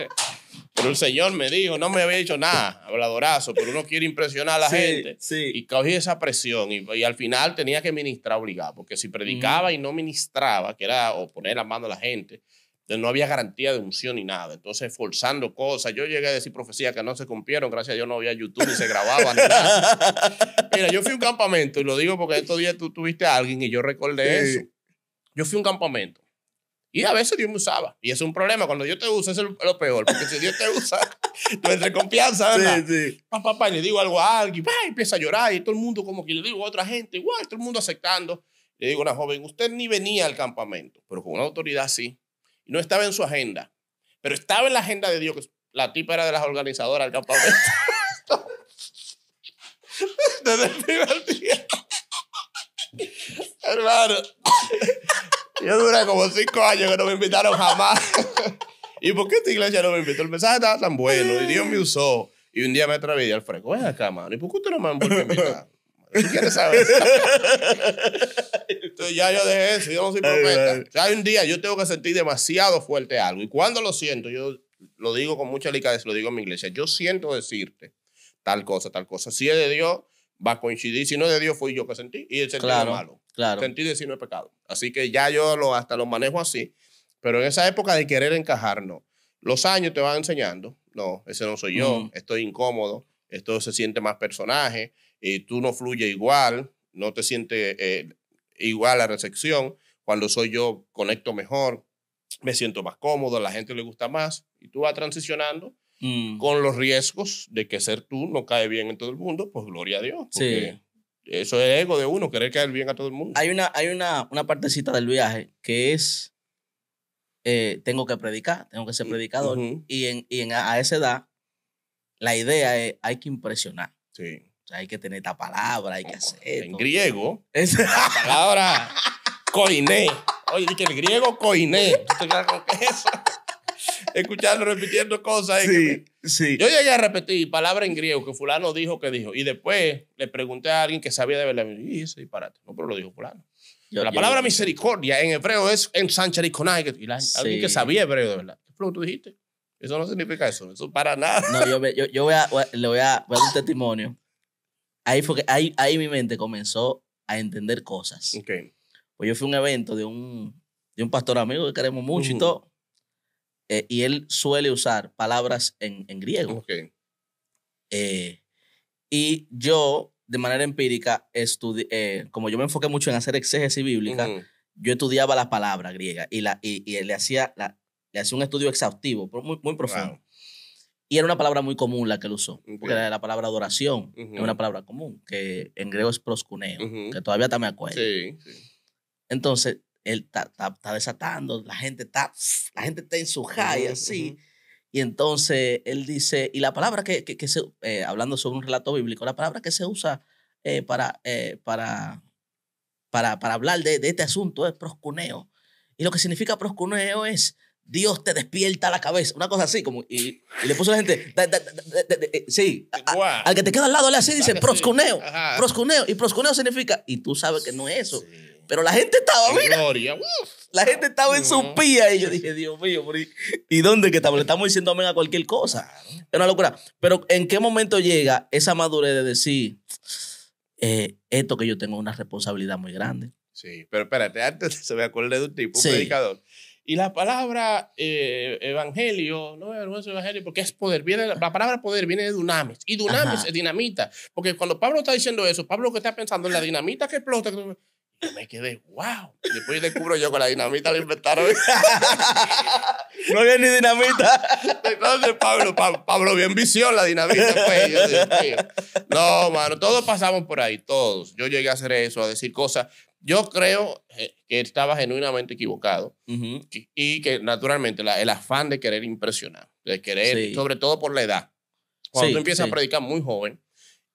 Pero el señor me dijo, no me había dicho nada, habladorazo, pero uno quiere impresionar a la gente. Sí. Y cogí esa presión y, al final tenía que ministrar obligado, porque si predicaba mm. y no ministraba, que era o poner la mano a la gente, no había garantía de unción ni nada. Entonces, forzando cosas. Yo llegué a decir profecías que no se cumplieron. Gracias a Dios no había YouTube y se grababa Mira, yo fui a un campamento, y lo digo porque estos días tú tuviste a alguien y yo recordé eso. Yo fui a un campamento y a veces Dios me usaba. Y es un problema. Cuando Dios te usa, es lo peor. Porque si Dios te usa, tú entre confianza, ¿verdad? Sí, y le digo algo a alguien, y empieza a llorar. Y todo el mundo, como que le digo a otra gente, igual, todo el mundo aceptando. Le digo a una joven, usted ni venía al campamento, pero con una autoridad sí. Y no estaba en su agenda. Pero estaba en la agenda de Dios, que la tipa era de las organizadoras del campamento. Desde el primer día. Hermano. Yo duré como cinco años que no me invitaron jamás. ¿Y por qué esta iglesia no me invitó? El mensaje estaba tan bueno y Dios me usó. Y un día me atreví al fresco, ven acá, mano. ¿Y por qué usted no me han vuelto a invitar? quieres saber? Entonces ya yo dejé eso, yo no soy profeta. O sea, hay un día yo tengo que sentir demasiado fuerte algo. Y cuando lo siento, yo lo digo con mucha delicadeza, lo digo en mi iglesia. Yo siento decirte tal cosa, tal cosa. Si es de Dios, va a coincidir. Si no es de Dios, fui yo que sentí. Y el sentía malo. Claro. Sentir decir no es pecado. Así que ya yo lo, hasta lo manejo así. Pero en esa época de querer encajar, no. Los años te van enseñando. No, ese no soy yo. Mm. Estoy incómodo. Esto se siente más personaje. y tú no fluye igual. No te siente eh, igual la recepción. Cuando soy yo, conecto mejor. Me siento más cómodo. A la gente le gusta más. Y tú vas transicionando mm. con los riesgos de que ser tú no cae bien en todo el mundo. Pues gloria a Dios. sí eso es ego de uno, querer caer bien a todo el mundo. Hay una, hay una, partecita del viaje que es, eh, tengo que predicar, tengo que ser mm, predicador. Y, en, a esa edad, la idea es, hay que impresionar. Sí. O sea, hay que tener esta palabra, hay que hacer. En griego, es... la palabra coine Oye, dije el griego coine eso? escucharlo repitiendo cosas. Eh, sí, sí. Yo ya repetí palabras palabra en griego que fulano dijo que dijo. Y después le pregunté a alguien que sabía de verdad. Y ese disparate. No, pero lo dijo fulano. la palabra misericordia en hebreo es en Sánchez Y alguien que sabía hebreo de verdad. ¿Qué tú dijiste? Eso no significa eso. Eso para nada. No, yo, yo, voy, a, le voy a, voy a dar un testimonio. Ahí, fue que, ahí, ahí mi mente comenzó a entender cosas. Okay. Pues yo fui a un evento de un, de un pastor amigo que queremos mucho y todo. Eh, y él suele usar palabras en, en griego. Okay. Eh, y yo, de manera empírica, eh, como yo me enfoqué mucho en hacer exégesis bíblica, yo estudiaba la palabra griega y, la, y, le, hacía la, le hacía un estudio exhaustivo, muy, muy profundo. Y era una palabra muy común la que él usó, porque era la palabra adoración, es una palabra común, que en griego es proscuneo, que todavía también me acuerdo. Sí, sí. Entonces, él está desatando, la gente está, la gente está en su high, así. Y entonces él dice, y la palabra que, que, se, eh, hablando sobre un relato bíblico, la palabra que se usa eh, para, eh, para, para, para hablar de, este asunto es proscuneo. Y lo que significa proscuneo es Dios te despierta la cabeza. Una cosa así, como. Y, le puso a la gente. sí. al que te queda al lado, le así dice proscuneo. Proscuneo. Y proscuneo significa. Y tú sabes que no es eso. Pero la gente estaba, mira. La gente estaba en su pía. Y yo dije, Dios mío, ¿y, dónde que estamos? Le estamos diciendo amén a cualquier cosa. Es una locura. Pero ¿en qué momento llega esa madurez de decir, eh, esto que yo tengo una responsabilidad muy grande? Sí, pero espérate, antes se me acuerda de un tipo, un predicador. Y la palabra eh, evangelio, no es evangelio, porque es poder. Viene, la palabra poder viene de dunamis. Y dunamis es dinamita. Porque cuando Pablo está diciendo eso, Pablo que está pensando en la dinamita que explota, me quedé, wow. Después descubro yo con la dinamita la inventaron. no había ni dinamita. Entonces, Pablo, Pablo, bien visión la dinamita. Pues, no, mano, todos pasamos por ahí, todos. Yo llegué a hacer eso, a decir cosas. Yo creo eh, que estaba genuinamente equivocado y que naturalmente el afán de querer impresionar, de querer, sobre todo por la edad. Cuando empiezas a predicar muy joven,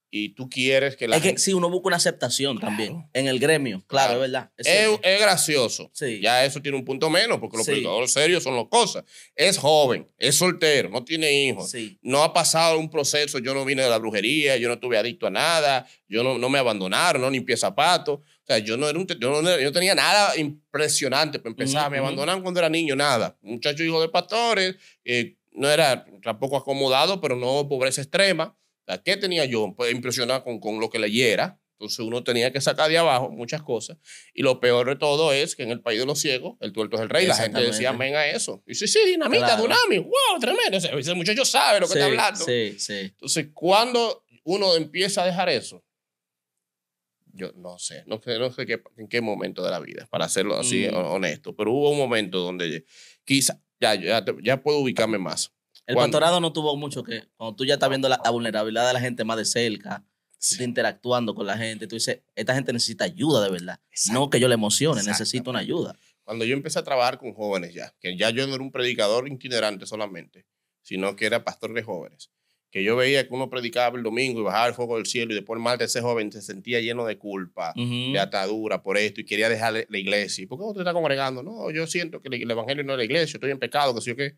y tú quieres que la es que sí, uno busca una aceptación también en el gremio, claro, es verdad. Es, es, gracioso. Ya eso tiene un punto menos, porque los serios son las cosas. Es joven, es soltero, no tiene hijos, no ha pasado un proceso, yo no vine de la brujería, yo no estuve adicto a nada, yo no, no me abandonaron, no limpié zapatos. O sea, yo no, era un, yo tenía nada impresionante para empezar. Me abandonaron cuando era niño, nada. Muchacho hijo de pastores, eh, no era tampoco acomodado, pero no pobreza extrema. ¿qué tenía yo? Pues impresionado con, con lo que leyera. Entonces uno tenía que sacar de abajo muchas cosas. Y lo peor de todo es que en el país de los ciegos, el tuerto es el rey. La gente decía amén a eso. Y sí, sí, dinamita, claro. dunami, wow, tremendo. ese muchacho sabe lo que está hablando. Sí, sí. Entonces, cuando uno empieza a dejar eso, yo no sé, no sé, sé en qué momento de la vida, para hacerlo así mm. honesto, pero hubo un momento donde quizá, ya, ya puedo ubicarme más. El pastorado no tuvo mucho que. Cuando tú ya estás viendo la, vulnerabilidad de la gente más de cerca, interactuando con la gente, tú dices, esta gente necesita ayuda de verdad. No que yo le emocione, necesito una ayuda. Cuando yo empecé a trabajar con jóvenes ya, que ya yo no era un predicador itinerante solamente, sino que era pastor de jóvenes, que yo veía que uno predicaba el domingo y bajaba el fuego del cielo y después el mal de ese joven se sentía lleno de culpa, de atadura por esto y quería dejar la iglesia. por qué no te está congregando? No, yo siento que el evangelio no es la iglesia, estoy en pecado, que sé yo qué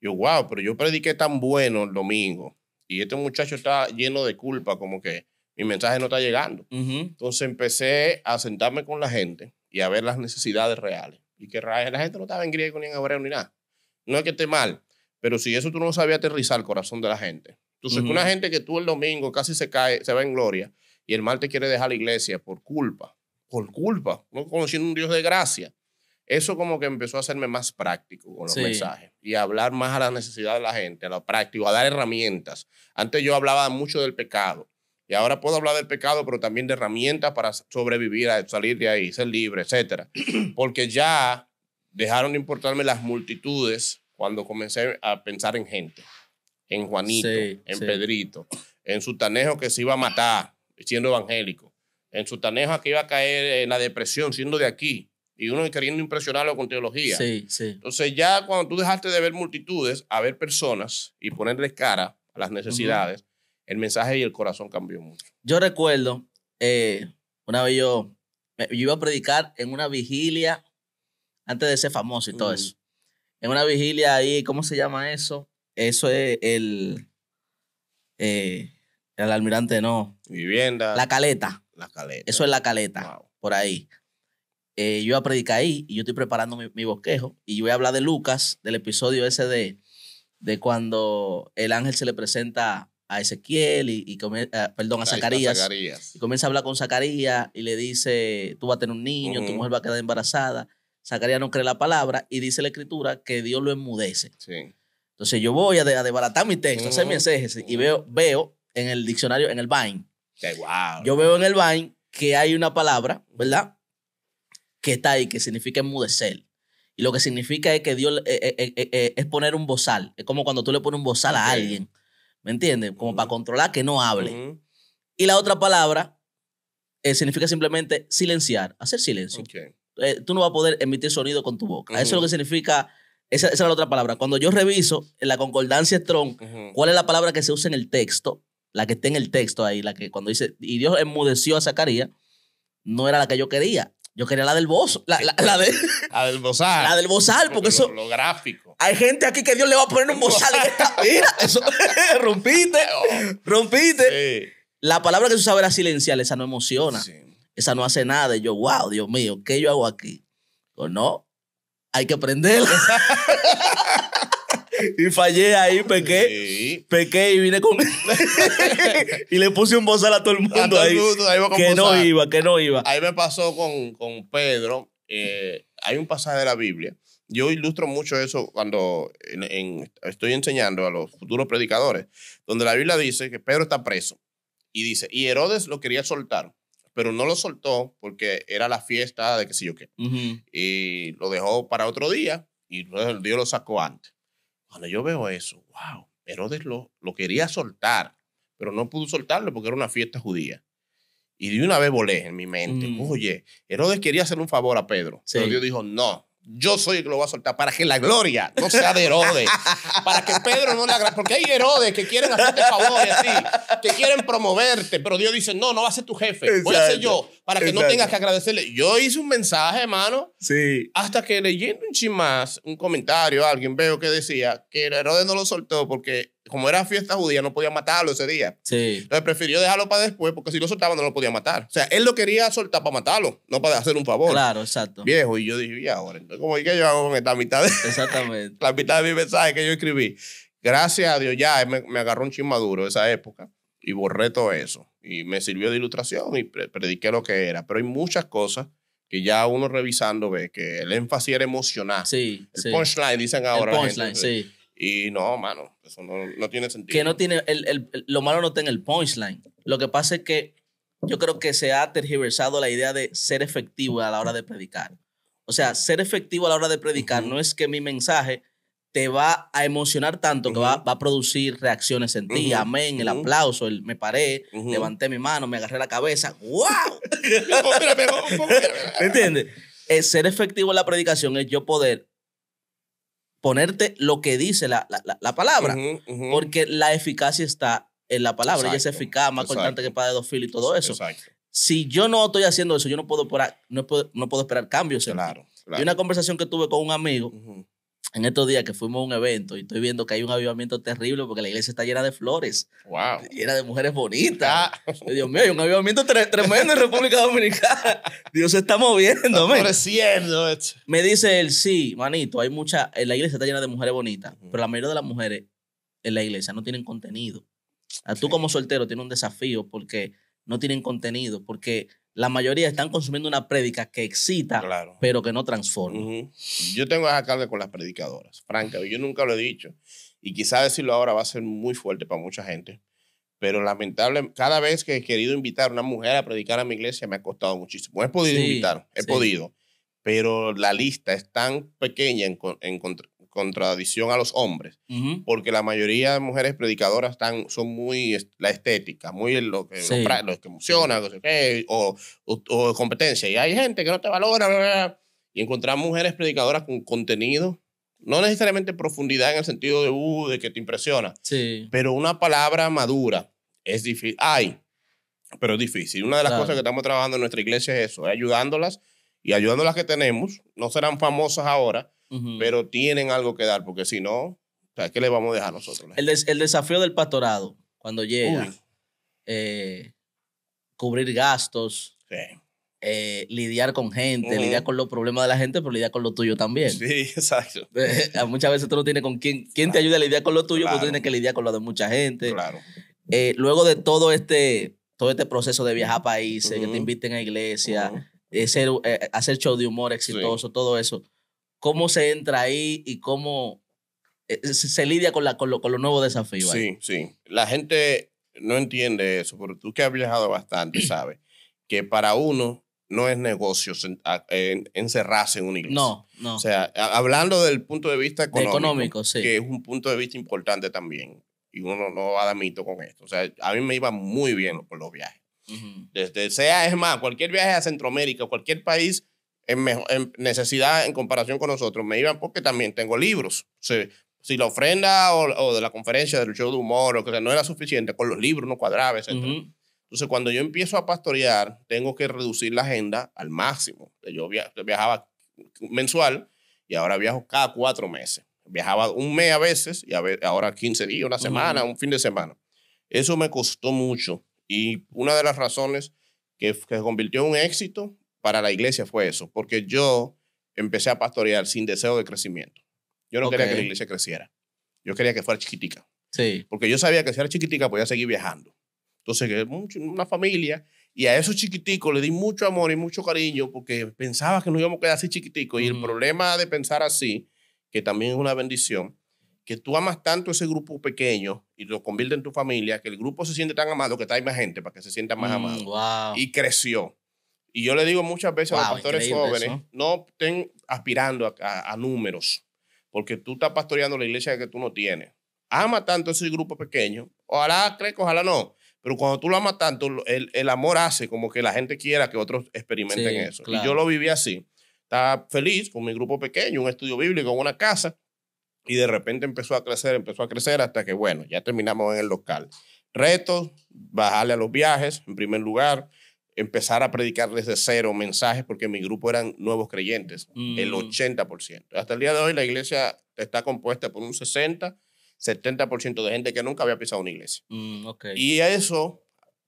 yo, wow, pero yo prediqué tan bueno el domingo y este muchacho está lleno de culpa, como que mi mensaje no está llegando. Entonces empecé a sentarme con la gente y a ver las necesidades reales. Y que la gente no estaba en griego ni en hebreo ni nada. No es que esté mal, pero si eso tú no sabías aterrizar el corazón de la gente. Entonces, una gente que tú el domingo casi se cae, se va en gloria y el mal te quiere dejar la iglesia por culpa, por culpa, no conociendo un Dios de gracia. Eso como que empezó a hacerme más práctico con los mensajes y hablar más a la necesidad de la gente, a lo práctico, a dar herramientas. Antes yo hablaba mucho del pecado y ahora puedo hablar del pecado, pero también de herramientas para sobrevivir, salir de ahí, ser libre, etc. Porque ya dejaron de importarme las multitudes cuando comencé a pensar en gente, en Juanito, en Pedrito, en Sutanejo que se iba a matar siendo evangélico, en Sutanejo que iba a caer en la depresión siendo de aquí y uno queriendo impresionarlo con teología. Sí, sí. Entonces ya cuando tú dejaste de ver multitudes a ver personas y ponerles cara a las necesidades, el mensaje y el corazón cambió mucho. Yo recuerdo, eh, una vez yo, iba a predicar en una vigilia, antes de ser famoso y todo eso, en una vigilia ahí, ¿cómo se llama eso? Eso es el... Eh, el almirante no. Vivienda. La caleta. La caleta. Eso es la caleta, por ahí. Eh, yo voy a predicar ahí y yo estoy preparando mi, bosquejo y yo voy a hablar de Lucas, del episodio ese de, cuando el ángel se le presenta a Ezequiel y, eh, perdón, a Zacarías, Y comienza a hablar con Zacarías y le dice, tú vas a tener un niño, tu mujer va a quedar embarazada. Zacarías no cree la palabra y dice la escritura que Dios lo enmudece. Entonces yo voy a, mi texto, hacer mi exégesis y veo, veo en el diccionario, en el Vine. Yo veo en el Vine que hay una palabra, ¿verdad? que está ahí, que significa enmudecer. Y lo que significa es que Dios eh, eh, eh, es poner un bozal. Es como cuando tú le pones un bozal a alguien. ¿Me entiendes? Como para controlar que no hable. Y la otra palabra significa simplemente silenciar, hacer silencio. tú no vas a poder emitir sonido con tu boca. Eso es lo que significa, esa, esa, es la otra palabra. Cuando yo reviso en la concordancia Strong, cuál es la palabra que se usa en el texto, la que está en el texto ahí, la que cuando dice, y Dios enmudeció a Zacarías, no era la que yo quería. Yo quería la del bozo. La, del bozal. La del bozal, porque eso. Lo gráfico. Hay gente aquí que Dios le va a poner un bozal esta. Mira, eso. rompiste. Rompiste. La palabra que se usaba era silencial, esa no emociona. Esa no hace nada. Y yo, wow, Dios mío, ¿qué yo hago aquí? Pues no, hay que aprender y fallé ahí, ah, pequé. Pequé y vine con. y le puse un bozal a todo el mundo que no iba, que no iba. Ahí me pasó con, con Pedro. Eh, hay un pasaje de la Biblia. Yo ilustro mucho eso cuando estoy enseñando a los futuros predicadores, donde la Biblia dice que Pedro está preso. Y dice, y Herodes lo quería soltar, pero no lo soltó porque era la fiesta de qué sé yo qué. Y lo dejó para otro día y Dios lo sacó antes. Cuando yo veo eso, wow, Herodes lo, lo quería soltar, pero no pudo soltarlo porque era una fiesta judía. Y de una vez volé en mi mente, mm. oye, Herodes quería hacer un favor a Pedro, pero Dios dijo, no, yo soy el que lo va a soltar para que la gloria no sea de Herodes. Para que Pedro no le agradezca. Porque hay Herodes que quieren hacerte favor y así, que quieren promoverte. Pero Dios dice: No, no va a ser tu jefe. voy a ser yo. Para que no tengas que agradecerle. Yo hice un mensaje, hermano. Sí. Hasta que leyendo un chismás, un comentario, alguien veo que decía que Herodes no lo soltó porque como era fiesta judía, no podía matarlo ese día. Sí. Entonces prefirió dejarlo para después, porque si lo soltaba no lo podía matar. O sea, él lo quería soltar para matarlo, no para hacer un favor. Claro, exacto. Viejo, y yo dije, y ahora, entonces, ¿cómo es yo hago con esta mitad de... Exactamente. la mitad de mi mensaje que yo escribí. Gracias a Dios, ya me, agarró un chismaduro esa época y borré todo eso. Y me sirvió de ilustración y prediqué lo que era. Pero hay muchas cosas que ya uno revisando ve que el énfasis era emocional. Sí, el punchline, dicen ahora. El punchline, sí. Y no, mano, eso no, tiene sentido. Que no tiene, el, lo malo no está en el line Lo que pasa es que yo creo que se ha tergiversado la idea de ser efectivo a la hora de predicar. O sea, ser efectivo a la hora de predicar no es que mi mensaje te va a emocionar tanto que va, a producir reacciones en ti. Amén, el aplauso, el me paré, levanté mi mano, me agarré la cabeza. ¡Wow! ¿Me entiendes? ser efectivo en la predicación es yo poder ponerte lo que dice la, palabra, porque la eficacia está en la palabra, y es eficaz, más importante que para de dos filos y todo eso. Si yo no estoy haciendo eso, yo no puedo, no puedo, no puedo esperar cambios. Claro, Y una conversación que tuve con un amigo, en estos días que fuimos a un evento y estoy viendo que hay un avivamiento terrible porque la iglesia está llena de flores. Wow. Llena de mujeres bonitas. Ah. Dios mío, hay un avivamiento tremendo en República Dominicana. Dios se está moviendo. Está me dice él, sí, manito, hay mucha, en la iglesia está llena de mujeres bonitas, pero la mayoría de las mujeres en la iglesia no tienen contenido. Tú como soltero tienes un desafío porque no tienen contenido, porque la mayoría están consumiendo una prédica que excita, pero que no transforma. Yo tengo esa carga con las predicadoras, franca. Yo nunca lo he dicho. Y quizá decirlo ahora va a ser muy fuerte para mucha gente. Pero lamentable, cada vez que he querido invitar a una mujer a predicar a mi iglesia me ha costado muchísimo. He podido invitar, he podido. Pero la lista es tan pequeña en, en, contradicción a los hombres, porque la mayoría de mujeres predicadoras están, son muy la estética, muy lo que, lo, que emociona, o, competencia. Y hay gente que no te valora, y encontrar mujeres predicadoras con contenido, no necesariamente profundidad en el sentido de, uh, de que te impresiona, sí. pero una palabra madura es difícil. Hay, pero es difícil. Una de las cosas que estamos trabajando en nuestra iglesia es eso, ayudándolas y ayudando a las que tenemos, no serán famosas ahora, pero tienen algo que dar, porque si no, ¿qué le vamos a dejar nosotros? El, el desafío del pastorado, cuando llega, eh, cubrir gastos, eh, lidiar con gente, lidiar con los problemas de la gente, pero lidiar con lo tuyo también. Sí, exacto. Eh, muchas veces tú no tienes con quién, quién te ayuda a lidiar con lo tuyo, pero pues tú tienes que lidiar con lo de mucha gente. Claro. luego de todo este todo este proceso de viajar a países, que te inviten a iglesia, eh, ser, eh, hacer show de humor exitoso, todo eso. ¿Cómo se entra ahí y cómo eh, se, lidia con, la, con, los nuevos desafíos? Sí, sí. La gente no entiende eso, pero tú que has viajado bastante, sabes que para uno no es negocio encerrarse en un iglesia. No, no. O sea, hablando del punto de vista económico, que es un punto de vista importante también, y uno no va a dar mito con esto. O sea, a mí me iba muy bien con los viajes. Desde sea, es más, cualquier viaje a Centroamérica, cualquier país en, mejor, necesidad en comparación con nosotros, me iban porque también tengo libros. si la ofrenda o, o, de la conferencia del show de humor o que no era suficiente, con los libros no cuadraba, Entonces, cuando yo empiezo a pastorear, tengo que reducir la agenda al máximo. Yo viajaba mensual y ahora viajo cada cuatro meses. Viajaba un mes a veces y ahora 15 días, una semana, un fin de semana. Eso me costó mucho y una de las razones que, se convirtió en un éxito para la iglesia fue eso, porque yo empecé a pastorear sin deseo de crecimiento. Yo no quería que la iglesia creciera. Yo quería que fuera chiquitica. Sí. Porque yo sabía que si era chiquitica podía seguir viajando. Entonces, una familia. Y a esos chiquiticos le di mucho amor y mucho cariño porque pensaba que nos íbamos a quedar así chiquiticos. Y el problema de pensar así, que también es una bendición, que tú amas tanto ese grupo pequeño y lo convierte en tu familia, que el grupo se siente tan amado que trae más gente para que se sienta más mm, amado. Y creció. Y yo le digo muchas veces a los pastores jóvenes, no estén aspirando a, números, porque tú estás pastoreando la iglesia que tú no tienes. Ama tanto ese grupo pequeño, ojalá crezca, ojalá no, pero cuando tú lo amas tanto, el, el, amor hace como que la gente quiera que otros experimenten eso. Y yo lo viví así. Estaba feliz con mi grupo pequeño, un estudio bíblico, una casa, y de repente empezó a crecer, empezó a crecer hasta que, bueno, ya terminamos en el local. Retos, bajarle a los viajes, en primer lugar, empezar a predicar desde cero mensajes, porque mi grupo eran nuevos creyentes, el 80%. Mm. Hasta el día de hoy la iglesia está compuesta por un 60, 70% de gente que nunca había pisado una iglesia. Mm, y eso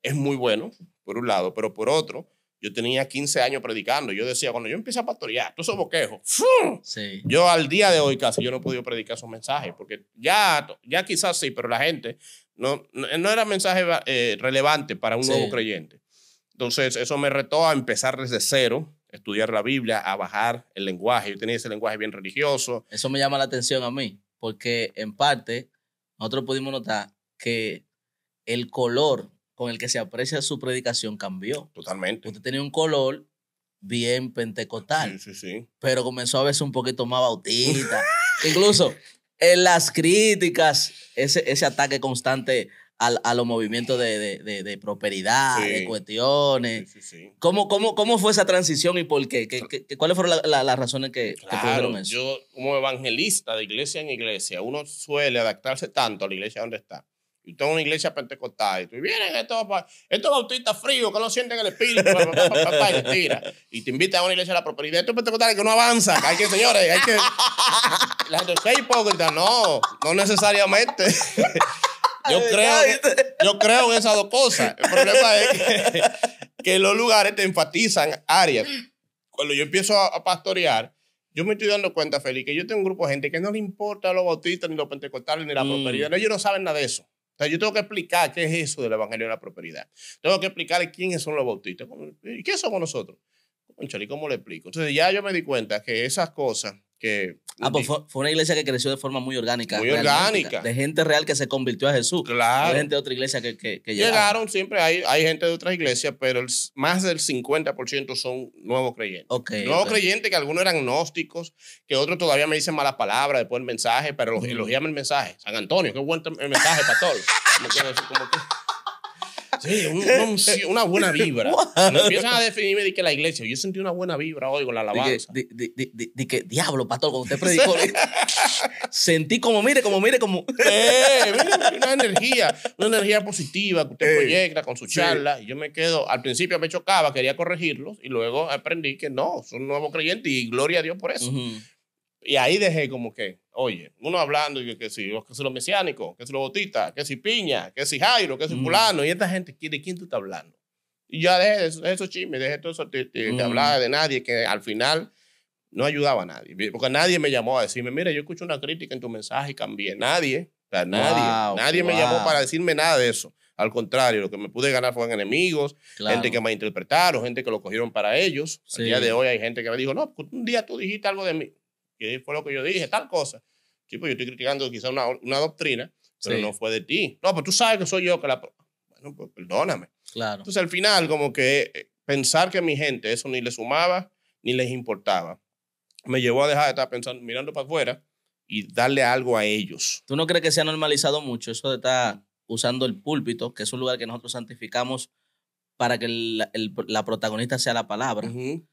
es muy bueno, por un lado, pero por otro, yo tenía 15 años predicando. Yo decía, cuando yo empecé a pastorear, tú sos boquejo. yo al día de hoy casi yo no he podido predicar esos mensajes, porque ya, ya quizás sí, pero la gente no, no era mensaje eh, relevante para un nuevo creyente. Entonces, eso me retó a empezar desde cero, estudiar la Biblia, a bajar el lenguaje. Yo tenía ese lenguaje bien religioso. Eso me llama la atención a mí, porque en parte nosotros pudimos notar que el color con el que se aprecia su predicación cambió. Totalmente. Usted tenía un color bien pentecostal. Sí, sí, sí. Pero comenzó a verse un poquito más bautista. Incluso en las críticas, ese, ese ataque constante a los movimientos de, de, de, prosperidad, de cuestiones. Sí, sí, ¿Cómo, cómo, fue esa transición y por qué? ¿Qué, cuáles fueron las razones que, claro, Yo, como evangelista de iglesia en iglesia, uno suele adaptarse tanto a la iglesia donde está y en una iglesia pentecostal. Y vienen estos, estos bautistas fríos que no sienten el espíritu y te tira. Y te invitan a una iglesia de la prosperidad. Estos pentecostales que no avanzan. Hay que, señores, hay que. La gente es hipócrita. No, no necesariamente. Yo creo, yo creo en esas dos cosas. El problema es que, los lugares te enfatizan áreas. Cuando yo empiezo a, pastorear, yo me estoy dando cuenta, Felipe, que yo tengo un grupo de gente que no le importa a los bautistas, ni los pentecostales, ni la mm. prosperidad. Ellos no saben nada de eso. O sea, yo tengo que explicar qué es eso del Evangelio de la propiedad. Tengo que explicar quiénes son los bautistas. ¿Y qué somos nosotros? ¿cómo le explico? Entonces ya yo me di cuenta que esas cosas que Ah, pues fue, una iglesia que creció de forma muy orgánica. Muy orgánica. De gente real que se convirtió a Jesús. Claro. De gente de otra iglesia que, llegaron. Llegaron siempre, hay, hay gente de otra iglesia pero más del 50% son nuevos creyentes. ok nuevos creyentes que algunos eran gnósticos, que otros todavía me dicen malas palabras después del mensaje, pero los, mm. el mensaje. San Antonio, qué buen mensaje pastor. todos. quiero decir Sí, una buena vibra. empiezan a definirme de que la iglesia, yo sentí una buena vibra hoy con la alabanza. De, que, diablo, pastor, cuando usted predicó, sentí como, mire, como, mire, como... Eh, una energía, una energía positiva que usted eh, proyecta con su charla. Y yo me quedo, al principio me chocaba, quería corregirlos y luego aprendí que no, son nuevos creyentes y gloria a Dios por eso. Y ahí dejé como que, Oye, uno hablando, que si los, que mesiánicos, que si los botistas, que si Piña, que si Jairo, que si mm. fulano, y esta gente, ¿de quién tú estás hablando? Y ya dejé esos, esos chismes, dejé todo eso de, hablaba de, mm. hablar de nadie, que al final no ayudaba a nadie. Porque nadie me llamó a decirme, mira, yo escucho una crítica en tu mensaje y cambié. Nadie, o sea, nadie, nadie me llamó para decirme nada de eso. Al contrario, lo que me pude ganar fueron enemigos, gente que me interpretaron, gente que lo cogieron para ellos. el día de hoy hay gente que me dijo, no, un día tú dijiste algo de mí que fue lo que yo dije, tal cosa. Sí, pues yo estoy criticando quizá una, una doctrina, pero no fue de ti. No, pues tú sabes que soy yo que la... Bueno, pues perdóname. Claro. Entonces al final como que eh, pensar que mi gente eso ni le sumaba ni les importaba, me llevó a dejar de estar pensando, mirando para afuera y darle algo a ellos. ¿Tú no crees que se ha normalizado mucho eso de estar usando el púlpito, que es un lugar que nosotros santificamos para que la protagonista sea la palabra? Uh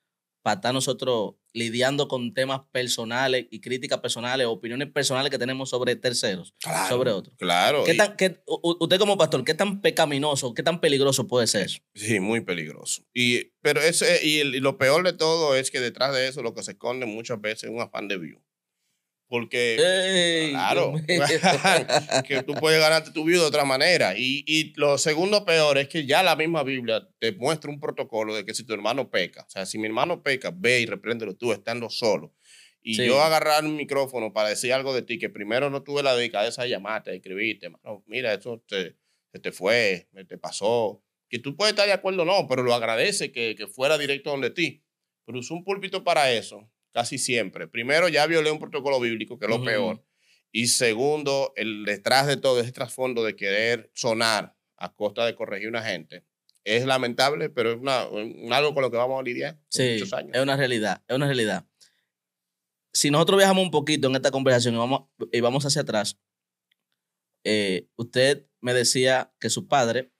para estar nosotros lidiando con temas personales y críticas personales, opiniones personales que tenemos sobre terceros, sobre otros. Claro. ¿Qué tan, usted como pastor, ¿qué tan pecaminoso, qué tan peligroso puede ser Sí, muy peligroso. Y, pero ese, y, lo peor de todo es que detrás de eso lo que se esconde muchas veces es un afán de view. Porque, claro, que tú puedes ganarte tu vida de otra manera. Y, y, lo segundo peor es que ya la misma Biblia te muestra un protocolo de que si tu hermano peca, o sea, si mi hermano peca, ve y repréndelo tú estando solo. Y yo agarrar un micrófono para decir algo de ti que primero no tuve la delicadeza de llamarte, escribirte, mira, eso te, te fue, te pasó. Que tú puedes estar de acuerdo o no, pero lo agradece que, que fuera directo donde ti. Pero usó un púlpito para eso casi siempre. Primero, ya violé un protocolo bíblico, que es lo peor. Y segundo, el detrás de todo ese trasfondo de querer sonar a costa de corregir a una gente. Es lamentable, pero es una, algo con lo que vamos a lidiar muchos años. Es una realidad, es una realidad. Si nosotros viajamos un poquito en esta conversación y vamos, y vamos hacia atrás, eh, usted me decía que su padre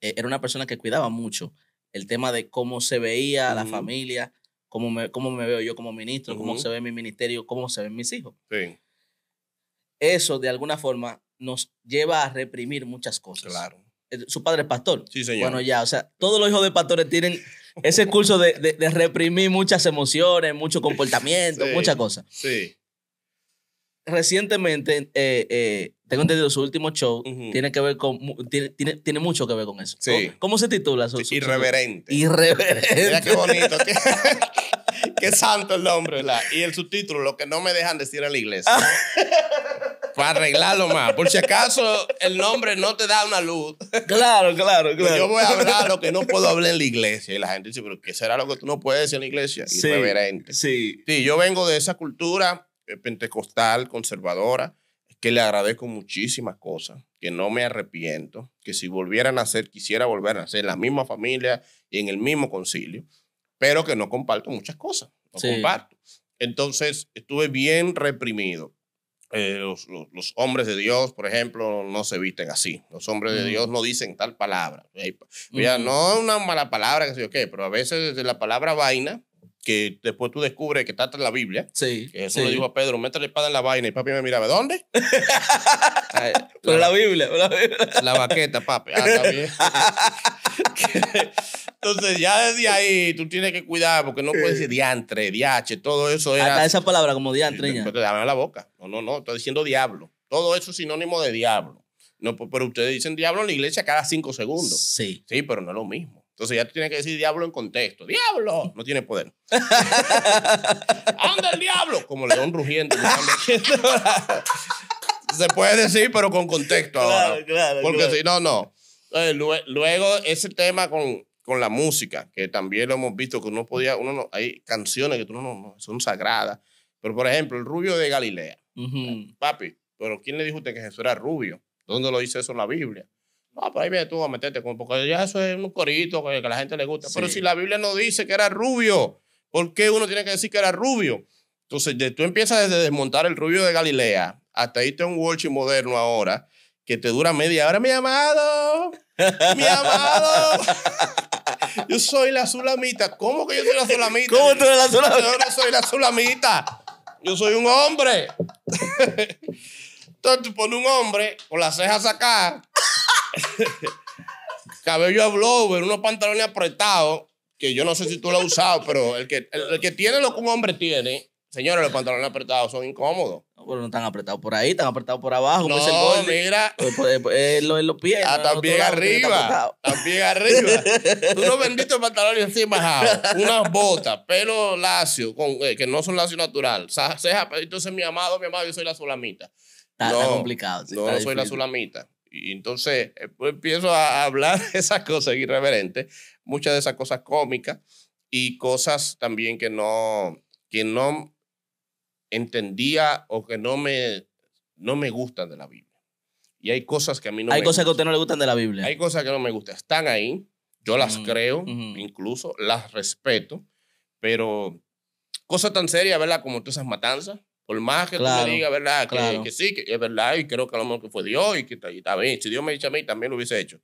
eh, era una persona que cuidaba mucho el tema de cómo se veía la familia, cómo me, veo yo como ministro, cómo se ve mi ministerio, cómo se ven mis hijos. Sí. Eso de alguna forma nos lleva a reprimir muchas cosas. Claro. Eh, su padre es pastor. Sí, señor. Bueno, ya, o sea, todos los hijos de pastores tienen ese curso de, reprimir muchas emociones, mucho comportamiento, muchas cosas. Sí. Recientemente, eh, eh, tengo entendido, su último show tiene que ver con tiene, mucho que ver con eso. ¿Cómo, se titula? Su, show? irreverente. irreverente. Mira qué bonito. qué, santo el nombre, ¿verdad? Y el subtítulo, lo que no me dejan decir en la iglesia. Para arreglarlo más. Por si acaso el nombre no te da una luz. Claro, claro, pues claro. Yo voy a hablar lo que no puedo hablar en la iglesia. Y la gente dice, pero ¿qué será lo que tú no puedes decir en la iglesia? Irreverente. Sí, sí yo vengo de esa cultura eh, pentecostal, conservadora que le agradezco muchísimas cosas, que no me arrepiento, que si volviera a nacer, quisiera volver a nacer en la misma familia y en el mismo concilio, pero que no comparto muchas cosas, comparto. Entonces, estuve bien reprimido. Eh, los, hombres de Dios, por ejemplo, no se visten así. Los hombres de mm. Dios no dicen tal palabra. Mira, no es una mala palabra, que sé yo pero a veces desde la palabra vaina que después tú descubres que está en la Biblia. Sí. Que le dijo a Pedro, la espada en la vaina y papi me miraba, ¿dónde? Ay, la, Biblia, la Biblia. La baqueta, papi. Ah, Entonces ya desde ahí tú tienes que cuidar porque no puedes decir diantre, diache, todo eso ah, era... Hasta esa palabra como diantre ya. Te la boca. No, no, no, estoy diciendo diablo. Todo eso es sinónimo de diablo. No, pero ustedes dicen diablo en la iglesia cada cinco segundos. Sí. Sí, pero no es lo mismo. Entonces ya tú tienes que decir diablo en contexto. ¡Diablo! No tiene poder. ¡Anda el diablo! Como león rugiente. Se puede decir, pero con contexto claro, ahora. Claro, Porque si no, no. Eh, luego, ese tema con, con la música, que también lo hemos visto, que uno podía, uno no, hay canciones que tú no, no son sagradas. Pero, por ejemplo, el rubio de Galilea. Papi, pero ¿quién le dijo usted que Jesús era rubio? ¿Dónde lo dice eso en la Biblia? Ah, pero pues ahí me tú a meterte con, porque ya eso es un corito que, a la gente le gusta. Pero si la Biblia no dice que era rubio, ¿por qué uno tiene que decir que era rubio? Entonces, tú empiezas desde desmontar el rubio de Galilea hasta irte a un Walsh moderno ahora, que te dura media hora. ¡Mi amado! ¡Mi amado! yo soy la zulamita. ¿Cómo que yo soy la zulamita? ¿Cómo tú eres la zulamita? Yo no soy la zulamita. Yo soy un hombre. Entonces, tú pones un hombre con las cejas sacadas. cabello a blower, unos pantalones apretados, que yo no sé si tú lo has usado, pero el que, el, que tiene lo que un hombre tiene, señores, los pantalones apretados son incómodos. No, pero no están apretados por ahí, están apretados por abajo. No, mira. En eh, eh, eh, los, pies. Ah, también arriba. También arriba. Tú no benditos pantalones así Unas botas, pelo lacio, con, que no son lacio natural. Ceja, entonces mi amado, mi amado, yo soy la solamita. Está, complicado. no, soy la solamita. Y entonces eh, pues, empiezo a hablar esas cosas irreverentes, muchas de esas cosas cómicas y cosas también que no, que no entendía o que no me, no me gustan de la Biblia. Y hay cosas que a mí no hay cosas que a usted no le gustan de la Biblia. Hay cosas que no me gustan. Están ahí, yo las mm, creo, incluso las respeto, pero cosas tan serias, ¿verdad? Como todas esas matanzas por más que tú me digas, ¿verdad? Que, sí, que es verdad, y creo que a lo mejor que fue Dios, y que está bien. Si Dios me dice a mí, también lo hubiese hecho.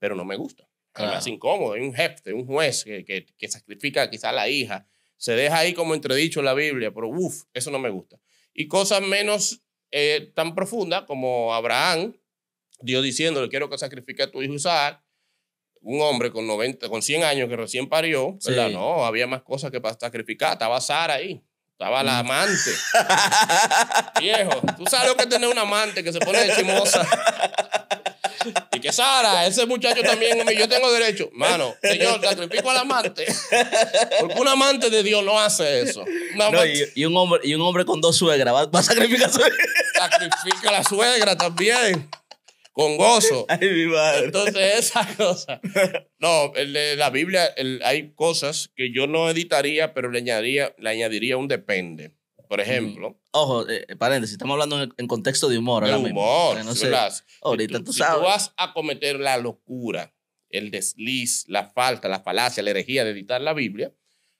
Pero no me gusta. Claro. Me incómodo. Hay un jefe, un juez que, sacrifica quizás a la hija. Se deja ahí como entredicho en la Biblia, pero uff, eso no me gusta. Y cosas menos eh, tan profundas como Abraham, Dios diciéndole, quiero que sacrifique a tu hijo Isaac, un hombre con 90, con 100 años que recién parió, No, había más cosas que para sacrificar, estaba Sara ahí. Estaba la mm. amante. Viejo, tú sabes lo que es tener una amante que se pone de chimosa. Y que Sara, ese muchacho también, yo tengo derecho. Mano, señor, sacrifico al amante. Porque un amante de Dios no hace eso. No, y, un hombre, y un hombre con dos suegras va, a sacrificar a su Sacrifica a la suegra también con gozo. Entonces, esa cosa. No, la Biblia, hay cosas que yo no editaría, pero le añadiría, añadiría un depende. Por ejemplo. Ojo, eh, paréntesis, estamos hablando en, contexto de humor. humor, no sé. Ahorita tú, sabes. Si tú vas a cometer la locura, el desliz, la falta, la falacia, la herejía de editar la Biblia,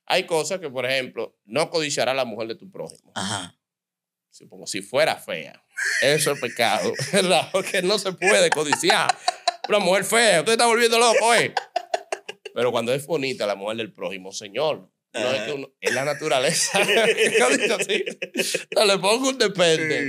hay cosas que, por ejemplo, no codiciará la mujer de tu prójimo. Ajá como si fuera fea. Eso es pecado, ¿verdad? Porque no se puede codiciar. Una mujer fea, usted está volviendo loco, ¿eh? Pero cuando es bonita la mujer del prójimo, señor, no es, la naturaleza. No le pongo un depende.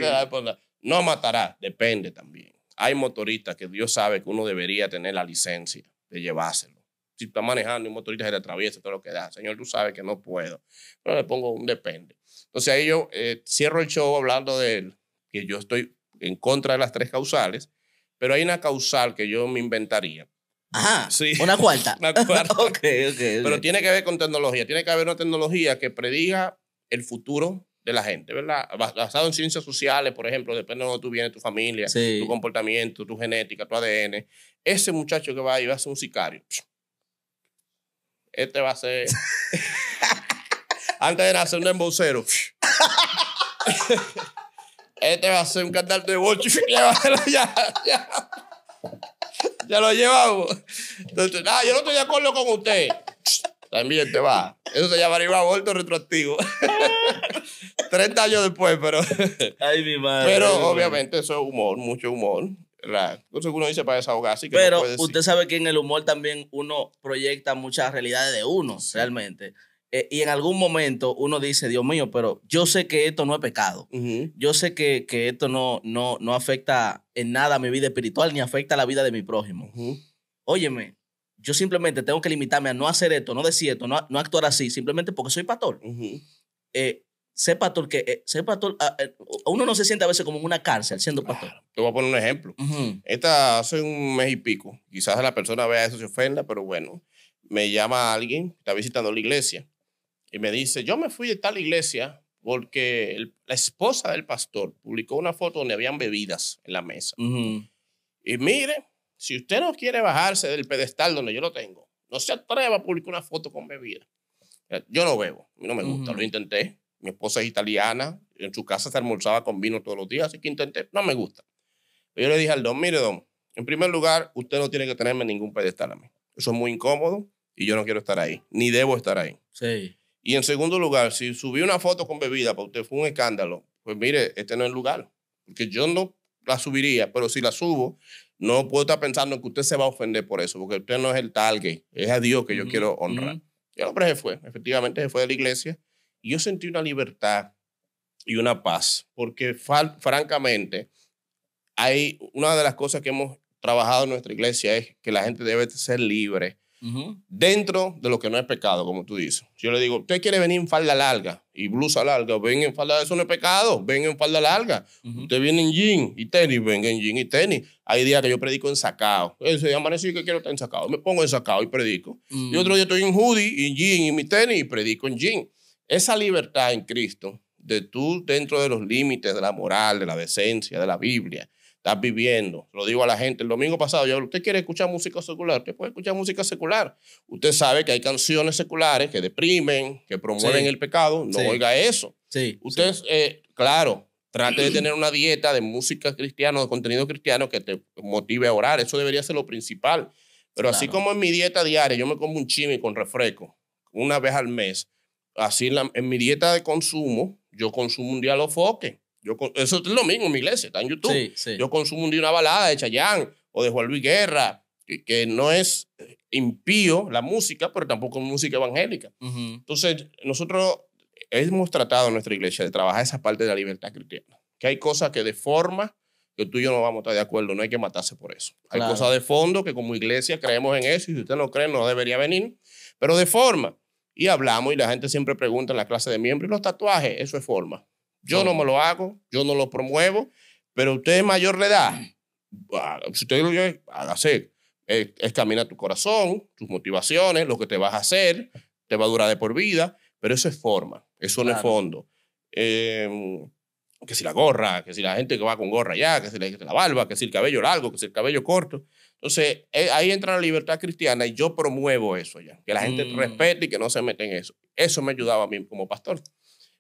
No matará, depende también. Hay motoristas que Dios sabe que uno debería tener la licencia de llevárselo. Si está manejando y un motorista se le atraviesa, todo lo que da. Señor, tú sabes que no puedo. Pero le pongo un depende. Entonces ahí yo eh, cierro el show hablando de que yo estoy en contra de las tres causales, pero hay una causal que yo me inventaría. Ajá, sí. una cuarta. una cuarta. pero tiene que ver con tecnología, tiene que haber una tecnología que prediga el futuro de la gente, ¿verdad? Basado en ciencias sociales, por ejemplo, depende de dónde tú vienes, tu familia, tu comportamiento, tu genética, tu ADN. Ese muchacho que va ahí va a ser un sicario. Este va a ser... antes de nacer un embocero. este va a ser un cantante de bocho. ya, lo llevamos. Entonces, yo no estoy de acuerdo con usted. También te va. Eso se llamaría aborto retroactivo. 30 años después, pero. Ay, mi madre. Pero obviamente eso es humor, mucho humor. es que uno dice para desahogarse. pero usted sabe que en el humor también uno proyecta muchas realidades de uno, realmente. Eh, y en algún momento uno dice, Dios mío, pero yo sé que esto no es pecado. Yo sé que, esto no, no, afecta en nada a mi vida espiritual ni afecta a la vida de mi prójimo. Óyeme, yo simplemente tengo que limitarme a no hacer esto, no decir esto, no, actuar así, simplemente porque soy pastor. Eh, sé pastor que eh, sé pastor, ah, uno no se siente a veces como en una cárcel siendo pastor. te voy a poner un ejemplo. Esta hace un mes y pico, quizás la persona vea eso y se ofenda, pero bueno, me llama alguien, está visitando la iglesia y me dice, yo me fui de tal iglesia porque la esposa del pastor publicó una foto donde habían bebidas en la mesa. Y mire, si usted no quiere bajarse del pedestal donde yo lo tengo, no se atreva a publicar una foto con bebida. Eh, yo no bebo, no me gusta, lo intenté. Mi esposa es italiana, en su casa se almorzaba con vino todos los días, así que intenté, no me gusta. Pero yo le dije al don, mire don, en primer lugar, usted no tiene que tenerme ningún pedestal a mí. Eso es muy incómodo y yo no quiero estar ahí, ni debo estar ahí. Sí. Y en segundo lugar, si subí una foto con bebida para usted fue un escándalo, pues mire, este no es el lugar. Porque yo no la subiría, pero si la subo, no puedo estar pensando en que usted se va a ofender por eso, porque usted no es el tal que es a Dios que yo quiero honrar. Y el hombre se fue, efectivamente se fue de la iglesia. Y yo sentí una libertad y una paz, porque francamente, hay una de las cosas que hemos trabajado en nuestra iglesia es que la gente debe ser libre dentro de lo que no es pecado, como tú dices. yo le digo, usted quiere venir en falda larga y blusa larga, ven en falda, eso no es pecado, ven en falda larga. Usted viene en jean y tenis, ven en jean y tenis. Hay días que yo predico en sacado. Ese amanecí que quiero estar en sacado. Me pongo en sacado y predico. Y otro mm. día estoy en hoodie y en jean y mi tenis y predico en jean. Esa libertad en Cristo, de tú dentro de los límites de la moral, de la decencia, de la Biblia, estás viviendo. Lo digo a la gente, el domingo pasado yo usted quiere escuchar música secular, usted puede escuchar música secular. Usted sabe que hay canciones seculares que deprimen, que promueven el pecado, no oiga eso. Sí. Usted, eh, claro, trate de tener una dieta de música cristiana, de contenido cristiano que te motive a orar, eso debería ser lo principal. Pero así como en mi dieta diaria, yo me como un chimi con refresco una vez al mes, así en, mi dieta de consumo, yo consumo un foque eso es lo mismo en mi iglesia, está en YouTube. Yo consumo día una balada de Chayanne o de Juan Luis Guerra, que, no es eh, impío la música, pero tampoco es música evangélica. Entonces, nosotros hemos tratado en nuestra iglesia de trabajar esa parte de la libertad cristiana, que hay cosas que de forma que tú y yo no vamos a estar de acuerdo, no hay que matarse por eso. Hay cosas de fondo que como iglesia creemos en eso y si usted no cree no debería venir, pero de forma. Y hablamos y la gente siempre pregunta en la clase de miembros, los tatuajes, eso es forma. Yo no me lo hago, yo no lo promuevo, pero usted es mayor de edad. Ah, si usted lo quiere, hágase. Es, eh, caminar tu corazón, tus motivaciones, lo que te vas a hacer, te va a durar de por vida, pero eso es forma, eso no es fondo. Em, que si la gorra, que si la gente que va con gorra ya, que si la, la barba, que si el cabello largo, que si el cabello corto. Entonces, eh, ahí entra la libertad cristiana y yo promuevo eso ya, que la gente mm. respete y que no se mete en eso. Eso me ayudaba a mí como pastor.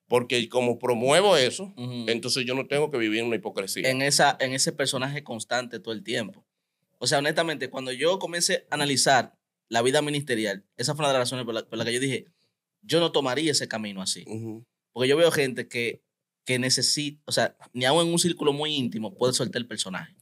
Porque como promuevo eso, entonces yo no tengo que vivir una hipocresía. En, esa, en ese personaje constante todo el tiempo. O sea, honestamente, cuando yo comencé a analizar la vida ministerial, esa fue una de las razones por la, que yo dije, yo no tomaría ese camino así. Porque yo veo gente que, que necesita, o sea, ni aún en un círculo muy íntimo puede soltar el personaje.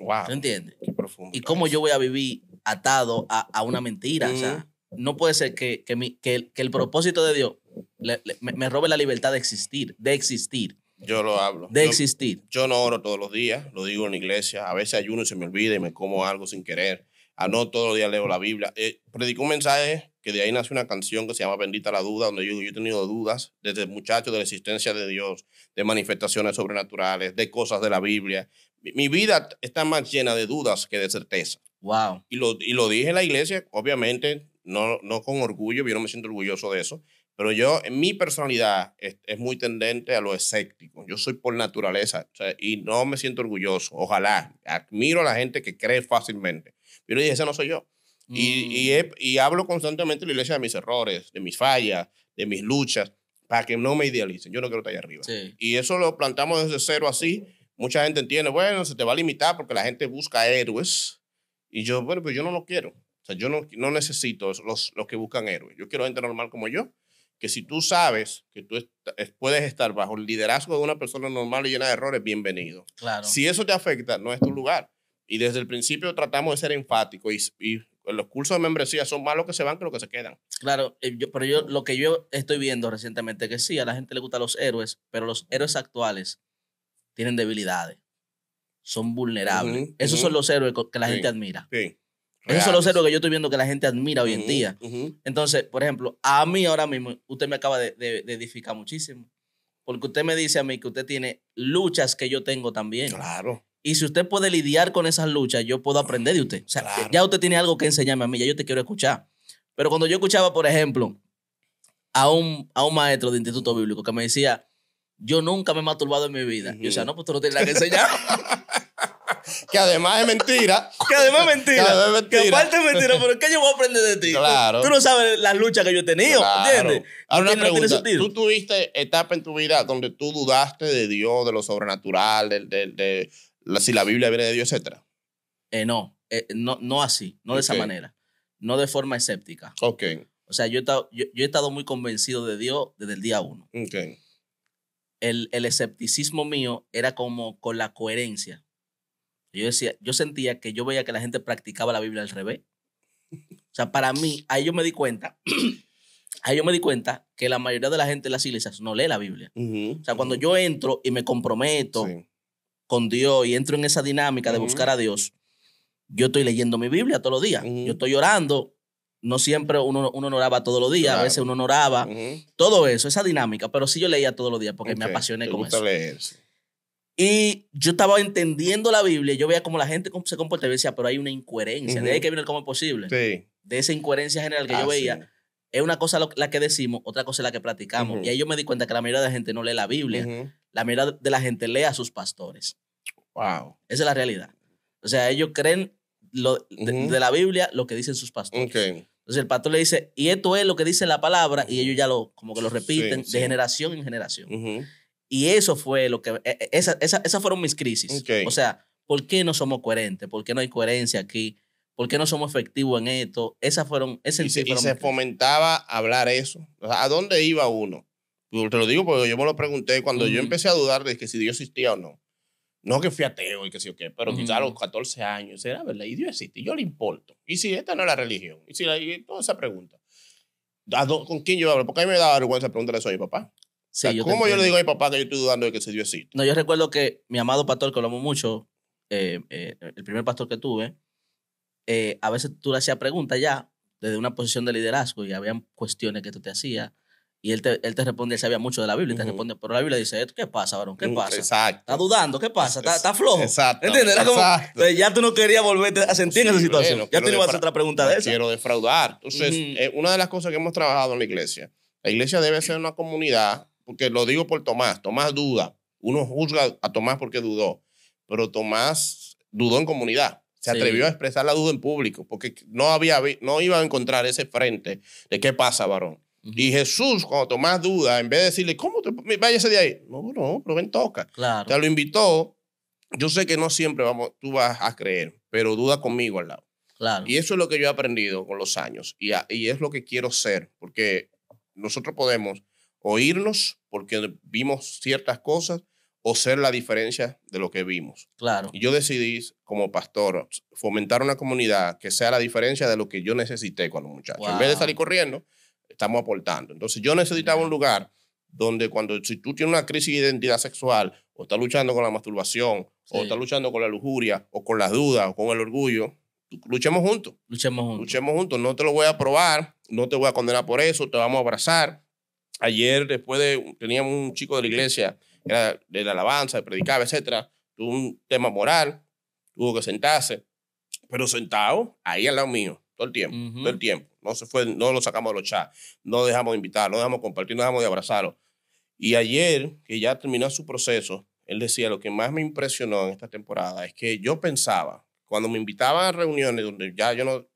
Wow, ¿Te entiendes? profundo. ¿Y cómo yo voy a vivir atado a, a una mentira? O sea, no puede ser que, el propósito de Dios me, robe la libertad de existir, de existir. Yo lo hablo. De existir. Yo no oro todos los días, lo digo en la iglesia. A veces ayuno y se me olvida y me como algo sin querer. A ah, no todos los días leo la Biblia. Eh, predico un mensaje que de ahí nace una canción que se llama Bendita la Duda, donde yo, yo he tenido dudas desde muchacho de la existencia de Dios, de manifestaciones sobrenaturales, de cosas de la Biblia. Mi, vida está más llena de dudas que de certeza. Wow. Y y lo dije en la iglesia, obviamente, no, con orgullo, yo no me siento orgulloso de eso, pero yo, en mi personalidad, es, muy tendente a lo escéptico. Yo soy por naturaleza y no me siento orgulloso. Ojalá. Admiro a la gente que cree fácilmente. Pero ese no soy yo. Y, mm. y, hablo constantemente en la iglesia de mis errores, de mis fallas, de mis luchas, para que no me idealicen. Yo no quiero estar ahí arriba. Y eso lo plantamos desde cero así. Mucha gente entiende, bueno, se te va a limitar porque la gente busca héroes. Y yo, bueno, pues yo no lo quiero yo no, necesito los, que buscan héroes. Yo quiero gente normal como yo, que si tú sabes que tú puedes estar bajo el liderazgo de una persona normal y llena de errores, bienvenido. Claro. Si eso te afecta, no es tu lugar. Y desde el principio tratamos de ser enfáticos y, los cursos de membresía son más los que se van que los que se quedan. Claro, eh, yo, pero yo lo que yo estoy viendo recientemente que sí, a la gente le gustan los héroes, pero los héroes actuales tienen debilidades, son vulnerables. Esos son los héroes que la gente admira. Sí. Eso es lo que yo estoy viendo que la gente admira hoy en día. Entonces, por ejemplo, a mí ahora mismo, usted me acaba de, edificar muchísimo. Porque usted me dice a mí que usted tiene luchas que yo tengo también. Claro. Y si usted puede lidiar con esas luchas, yo puedo aprender de usted. O sea, ya usted tiene algo que enseñarme a mí, ya yo te quiero escuchar. Pero cuando yo escuchaba, por ejemplo, a un, a un maestro de instituto bíblico que me decía, yo nunca me he masturbado en mi vida. yo decía, no, pues tú no tienes nada que enseñar. que además es mentira. Que además es mentira. Que es mentira. pero aparte es mentira, pero ¿qué yo voy a aprender de ti? Claro. Tú, no sabes las luchas que yo he tenido, ¿entiendes? pregunta. ¿Tú tuviste etapa en tu vida donde tú dudaste de Dios, de lo sobrenatural, de, de si la Biblia viene de Dios, etcétera? Eh, no, eh, no, no así, no de esa manera. No de forma escéptica. Ok. O sea, yo he estado, yo, he estado muy convencido de Dios desde el día uno. Ok. El, el, escepticismo mío era como con la coherencia. Yo decía, yo sentía que yo veía que la gente practicaba la Biblia al revés. O sea, para mí, ahí yo me di cuenta, ahí yo me di cuenta que la mayoría de la gente en las iglesias no lee la Biblia. o sea, cuando yo entro y me comprometo con Dios y entro en esa dinámica de buscar a Dios, yo estoy leyendo mi Biblia todos los días. Yo estoy orando. No siempre uno, uno oraba todos los días, a veces uno oraba. Todo eso, esa dinámica. Pero sí yo leía todos los días porque me apasioné con eso. Y yo estaba entendiendo la Biblia, yo veía cómo la gente se comportaba y decía, pero hay una incoherencia. De ahí que viene el cómo es posible. Sí. De esa incoherencia general que yo ah, veía. Es una cosa la que decimos, otra cosa la que practicamos. Y ahí yo me di cuenta que la mayoría de la gente no lee la Biblia. La mayoría de la gente lee a sus pastores. Wow. Esa es la realidad. O sea, ellos creen lo, de, la Biblia lo que dicen sus pastores. Okay. Entonces el pastor le dice, y esto es lo que dice la palabra, y ellos ya lo, como que lo repiten de generación en generación. Y eso fue lo que, e, e, esa, esas fueron mis crisis. O sea, ¿por qué no somos coherentes? ¿Por qué no hay coherencia aquí? ¿Por qué no somos efectivos en esto? Esas fueron, es el se, y se fomentaba hablar eso. O sea, ¿A dónde iba uno? Te lo digo porque yo me lo pregunté cuando yo empecé a dudar de que si Dios existía o no. No que fui ateo y que sí o qué, pero quizás a los 14 años, era verdad, y Dios existe, yo le importo. Y si esta no es la religión, y si la, toda esa pregunta. ¿Con quién yo hablo? Porque a mí me da vergüenza preguntarle eso a mi papá yo ¿Cómo yo le digo a mi papá que yo estoy dudando de que ese Dios existe? No, yo recuerdo que mi amado pastor, que lo amo mucho, eh, eh, el primer pastor que tuve, eh, a veces tú le hacías preguntas ya desde una posición de liderazgo y habían cuestiones que tú te hacías y él te, él te respondía él sabía mucho de la Biblia, te pero la Biblia dice, ¿qué pasa, varón? ¿Qué mm, pasa? ¿Está dudando? ¿Qué pasa? ¿Está, flojo? Exacto. ya tú no querías volverte a sentir en esa situación. ya tú ibas a hacer otra pregunta de eso. Quiero defraudar. Entonces, una de las cosas que hemos trabajado en la iglesia, la iglesia debe ser una comunidad porque lo digo por Tomás, Tomás duda, uno juzga a Tomás porque dudó, pero Tomás dudó en comunidad, se atrevió a expresar la duda en público, porque no, había, no iba a encontrar ese frente de qué pasa, varón. Y Jesús, cuando Tomás duda, en vez de decirle, ¿cómo te vayas de ahí? No, no, pero ven, toca. Claro. Te lo invitó. Yo sé que no siempre vamos, tú vas a creer, pero duda conmigo al lado. Claro. Y eso es lo que yo he aprendido con los años y, y es lo que quiero ser, porque nosotros podemos oírnos porque vimos ciertas cosas o ser la diferencia de lo que vimos. Claro. Y yo decidí, como pastor, fomentar una comunidad que sea la diferencia de lo que yo necesité con los muchachos. En vez de salir corriendo, estamos aportando. Entonces, yo necesitaba un lugar donde cuando si tú tienes una crisis de identidad sexual o estás luchando con la masturbación o estás luchando con la lujuria o con las dudas o con el orgullo, luchemos juntos. Luchemos juntos. Luchemos juntos. No te lo voy a probar, no te voy a condenar por eso, te vamos a abrazar, ayer después de, teníamos un chico de la iglesia, era de la alabanza, predicaba, etcétera, tuvo un tema moral, tuvo que sentarse, pero sentado ahí al lado mío, todo el tiempo, todo el tiempo. No se fue, no lo sacamos de los chats, no dejamos de invitar, no dejamos de compartir, no dejamos de abrazarlo. Y ayer, que ya terminó su proceso, él decía, lo que más me impresionó en esta temporada es que yo pensaba, cuando me invitaban a reuniones donde ya yo no,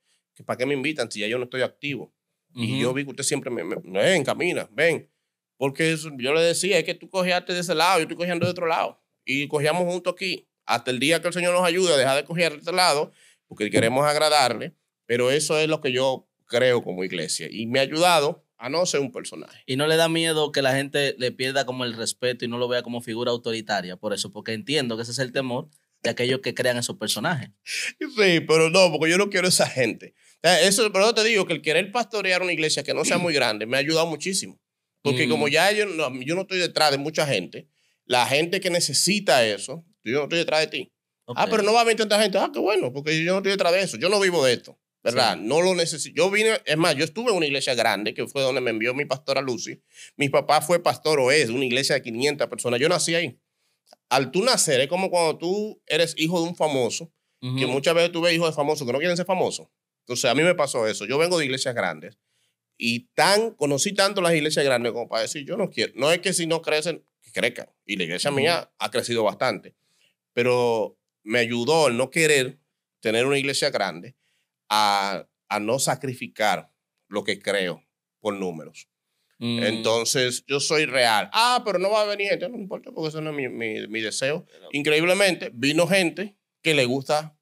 ¿para qué me invitan si ya yo no estoy activo? Y yo vi que usted siempre me, ven, camina, ven. Porque yo le decía, es que tú cogiaste de ese lado, yo estoy cogiendo de otro lado. Y cogíamos juntos aquí, hasta el día que el Señor nos ayude a de coger de este lado, porque queremos agradarle. Pero eso es lo que yo creo como iglesia. Y me ha ayudado a no ser un personaje. Y no le da miedo que la gente le pierda como el respeto y no lo vea como figura autoritaria, por eso, porque entiendo que ese es el temor de aquellos que crean esos personajes. Sí, pero no, porque yo no quiero esa gente. Eso, pero te digo que el querer pastorear una iglesia que no sea muy grande me ha ayudado muchísimo. Porque mm. como ya yo no, estoy detrás de mucha gente, la gente que necesita eso, yo no estoy detrás de ti. Ah, pero no va a haber tanta gente. Ah, qué bueno, porque yo no estoy detrás de eso. Yo no vivo de esto, ¿verdad? No lo necesito. Yo vine, es más, yo estuve en una iglesia grande que fue donde me envió mi pastora Lucy. Mi papá fue pastor o es una iglesia de 500 personas. Yo nací ahí. Al tú nacer, es como cuando tú eres hijo de un famoso, que muchas veces tú ves hijos de famosos que no quieren ser famosos. Entonces, a mí me pasó eso. Yo vengo de iglesias grandes y tan conocí tanto las iglesias grandes como para decir, yo no quiero. No es que si no crecen, que crezcan. Y la iglesia mía ha crecido bastante. Pero me ayudó el no querer tener una iglesia grande a, no sacrificar lo que creo por números. Mm. Entonces, yo soy real. Ah, pero no va a venir gente. No importa, porque eso no es mi, mi deseo. Increíblemente, vino gente que le gusta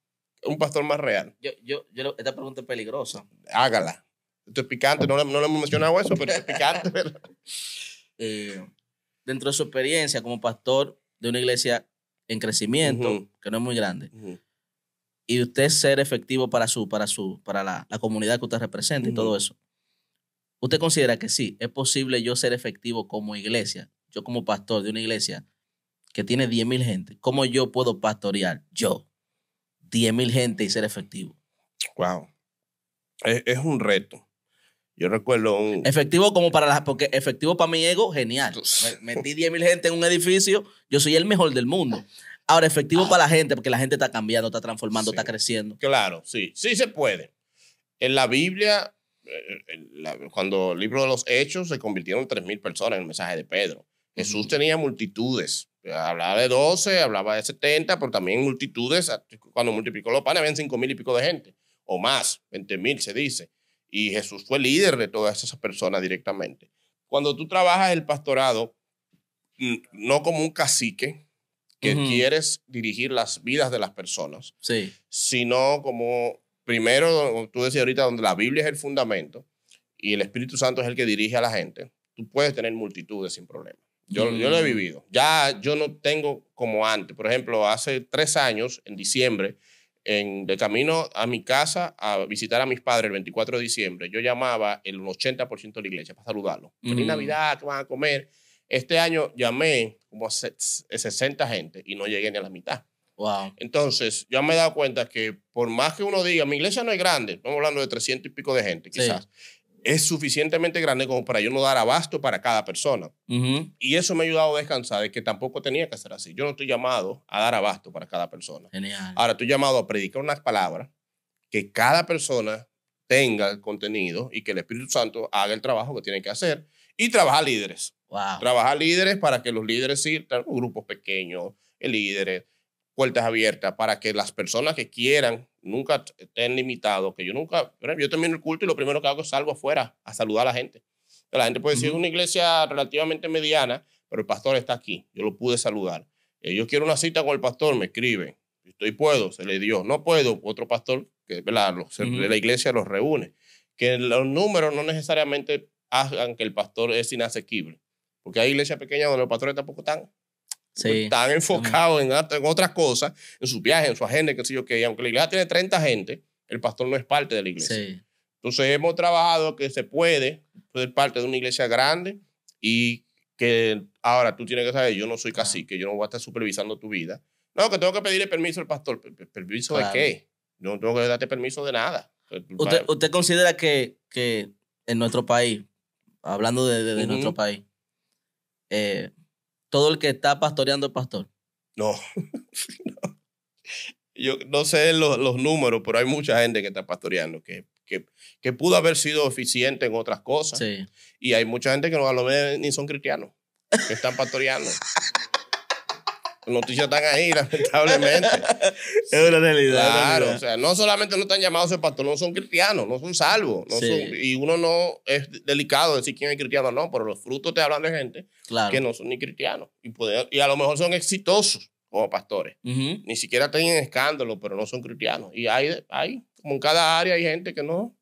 un pastor más real. Yo, yo, yo, esta pregunta es peligrosa. Hágala. Esto es picante, no, no hemos mencionado eso, pero es picante. Eh, dentro de su experiencia como pastor de una iglesia en crecimiento, que no es muy grande, y usted ser efectivo para, su, para, su, para la, comunidad que usted representa y todo eso, ¿usted considera que sí, es posible yo ser efectivo como iglesia, yo como pastor de una iglesia que tiene 10.000 gente, cómo yo puedo pastorear yo? 10 mil gente y ser efectivo. Wow. Es, un reto. Yo recuerdo un... Efectivo como para las... Porque efectivo para mi ego, genial. metí 10 mil gente en un edificio, yo soy el mejor del mundo. Ahora, efectivo para la gente, porque la gente está cambiando, está transformando, está creciendo. Claro, sí. Sí se puede. En la Biblia, eh, cuando el libro de los Hechos, se convirtieron en 3 mil personas en el mensaje de Pedro. Jesús tenía multitudes Hablaba de 12, hablaba de 70, pero también multitudes. Cuando multiplicó los panes, habían 5 mil y pico de gente, o más, 20 mil se dice. Y Jesús fue líder de todas esas personas directamente. Cuando tú trabajas el pastorado, no como un cacique, que quieres dirigir las vidas de las personas, sino como primero, tú decías ahorita, donde la Biblia es el fundamento y el Espíritu Santo es el que dirige a la gente, tú puedes tener multitudes sin problema. Yo, yo lo he mm. vivido. Ya yo no tengo como antes. Por ejemplo, hace tres años, en diciembre, en, de camino a mi casa a visitar a mis padres el 24 de diciembre, yo llamaba el 80% de la iglesia para saludarlo. Feliz mm. Navidad, ¿qué van a comer? Este año llamé como a 60 eh, gente y no llegué ni a la mitad. Wow. Entonces, yo me he dado cuenta que por más que uno diga, mi iglesia no es grande, estamos hablando de 300 y pico de gente, quizás es suficientemente grande como para yo no dar abasto para cada persona. Y eso me ha ayudado a descansar, de que tampoco tenía que ser así. Yo no estoy llamado a dar abasto para cada persona. Genial. Ahora estoy llamado a predicar unas palabras que cada persona tenga el contenido y que el Espíritu Santo haga el trabajo que tiene que hacer y trabajar líderes. Wow. Trabajar líderes para que los líderes sirvan grupos pequeños, líderes, puertas abiertas para que las personas que quieran nunca estén limitados, que yo nunca, yo termino el culto y lo primero que hago es salgo afuera a saludar a la gente. La gente puede decir, es una iglesia relativamente mediana, pero el pastor está aquí, yo lo pude saludar. Eh, yo quiero una cita con el pastor, me escriben. Estoy puedo, se le dio. No puedo, otro pastor que ¿verdad? la iglesia los reúne. Que los números no necesariamente hagan que el pastor es inasequible. Porque hay iglesias pequeñas donde los pastores tampoco están. Pues están enfocados en, otras cosas, en sus viajes, en su agenda, qué sé yo qué. Y aunque la iglesia tiene 30 gente, el pastor no es parte de la iglesia. Entonces hemos trabajado que se puede ser parte de una iglesia grande y que ahora tú tienes que saber, yo no soy casi cacique, yo no voy a estar supervisando tu vida. No, que tengo que pedirle permiso al pastor. ¿Permiso de qué? No tengo que darte permiso de nada. Pues, ¿Usted, considera que, en nuestro país, hablando de, nuestro país, eh, todo el que está pastoreando el pastor. No. no. Yo no sé los, números, pero hay mucha gente que está pastoreando, que, que, pudo haber sido eficiente en otras cosas. Sí. Y hay mucha gente que no a lo mejor ni son cristianos, que están pastoreando. noticias están ahí, lamentablemente. es una realidad. Claro, o sea, no solamente no están llamados a ser pastor, no son cristianos, no son salvos. y uno no es delicado decir quién es cristiano o no, pero los frutos te hablan de gente que no son ni cristianos. Y, y a lo mejor son exitosos como pastores. Ni siquiera tienen escándalo, pero no son cristianos. Y hay, hay, como en cada área, hay gente que no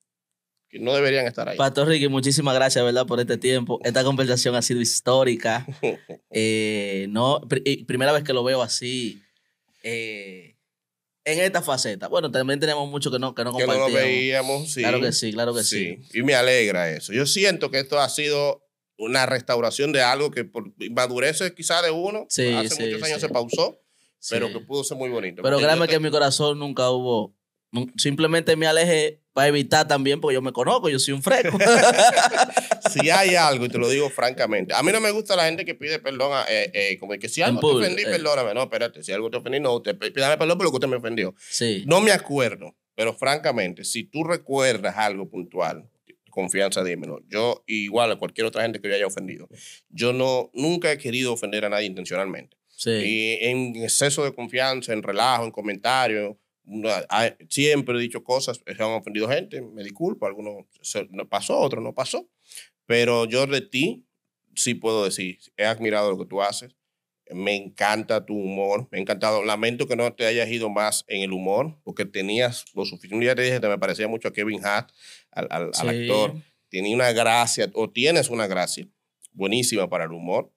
que no deberían estar ahí. Pastor Ricky, muchísimas gracias, ¿verdad? Por este tiempo. Esta conversación ha sido histórica. Eh, no, primera vez que lo veo así. Eh, en esta faceta. Bueno, también tenemos mucho que no, que no que no lo veíamos, Claro que sí, claro que sí. Y me alegra eso. Yo siento que esto ha sido una restauración de algo que por madurez quizá de uno, hace muchos años se pausó, pero que pudo ser muy bonito. Pero créeme que en mi corazón nunca hubo Simplemente me aleje para evitar también, porque yo me conozco, yo soy un fresco. si hay algo, y te lo digo francamente, a mí no me gusta la gente que pide perdón, eh, eh, como que si algo te ofendí, eh. perdóname. No, espérate, si algo te ofendí, no, pídame perdón por lo que usted me ofendió. No me acuerdo, pero francamente, si tú recuerdas algo puntual, confianza, dímelo. Yo, igual a cualquier otra gente que yo haya ofendido, yo no, nunca he querido ofender a nadie intencionalmente. Y en exceso de confianza, en relajo, en comentarios, siempre he dicho cosas, eh, se han ofendido gente, me disculpo, algunos pasó, otros no pasó, pero yo de ti sí puedo decir, he admirado lo que tú haces, me encanta tu humor, me ha encantado, lamento que no te hayas ido más en el humor, porque tenías lo suficiente, ya te dije, te me parecía mucho a Kevin Hart, al, actor, tenía una gracia, o tienes una gracia buenísima para el humor,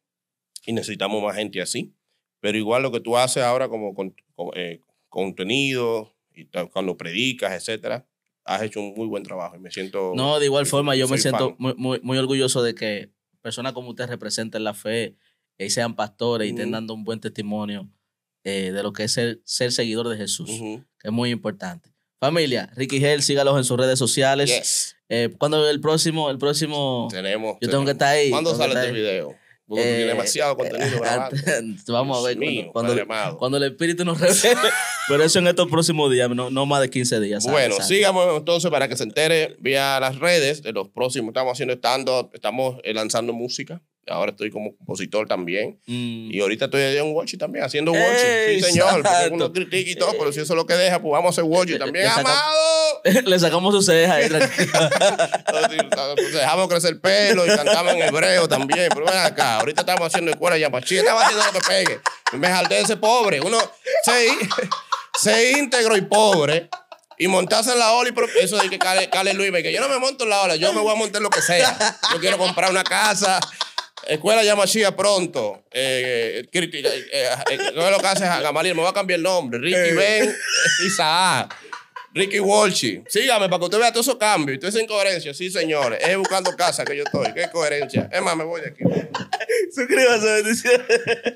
y necesitamos más gente así, pero igual lo que tú haces ahora como... Con, eh, contenido, y cuando predicas, etcétera, has hecho un muy buen trabajo y me siento... No, de igual forma, yo me siento muy, muy, muy, orgulloso de que personas como usted representen la fe y sean pastores y estén dando un buen testimonio eh, de lo que es ser, ser seguidor de Jesús, que es muy importante. Familia, Ricky Gel, sígalos en sus redes sociales. Cuando eh, ¿Cuándo el próximo? El próximo. Tenemos. Yo tengo que estar ahí. ¿Cuándo sale este video? Eh, demasiado contenido. Vamos a ver. cuando, el espíritu nos revele. Pero eso en estos próximos días, no, más de 15 días. Bueno, sigamos entonces para que se entere vía las redes de los próximos. Estamos haciendo estando, estamos eh, lanzando música. Ahora estoy como compositor también. Mm. Y ahorita estoy en Watch también, haciendo Watch. Sí, señor. Uno critica y todo, pero si eso es lo que deja, pues vamos a hacer Watch también. ¡Amado! Le sacamos su cejas ahí, pues, dejamos crecer el pelo y cantamos en hebreo también. Pero ven acá, ahorita estamos haciendo escuela ya para Estaba haciendo lo que pegue. Me jalde ese pobre. Uno se, íntegro y pobre y montarse en la ola y eso de que Cale, Luis me que yo no me monto en la ola, yo me voy a montar lo que sea. Yo quiero comprar una casa, Escuela Yamashia pronto. Eh, no eh, eh, eh, es lo que hace Gamaliel, me va a cambiar el nombre. Ricky Ben Isaac. Ricky Walshy. Sígame para que usted vea todos esos cambios Usted es incoherencia, Sí, señores. Es buscando casa que yo estoy. Qué coherencia. Es más, me voy de aquí. Suscríbase, bendiciones.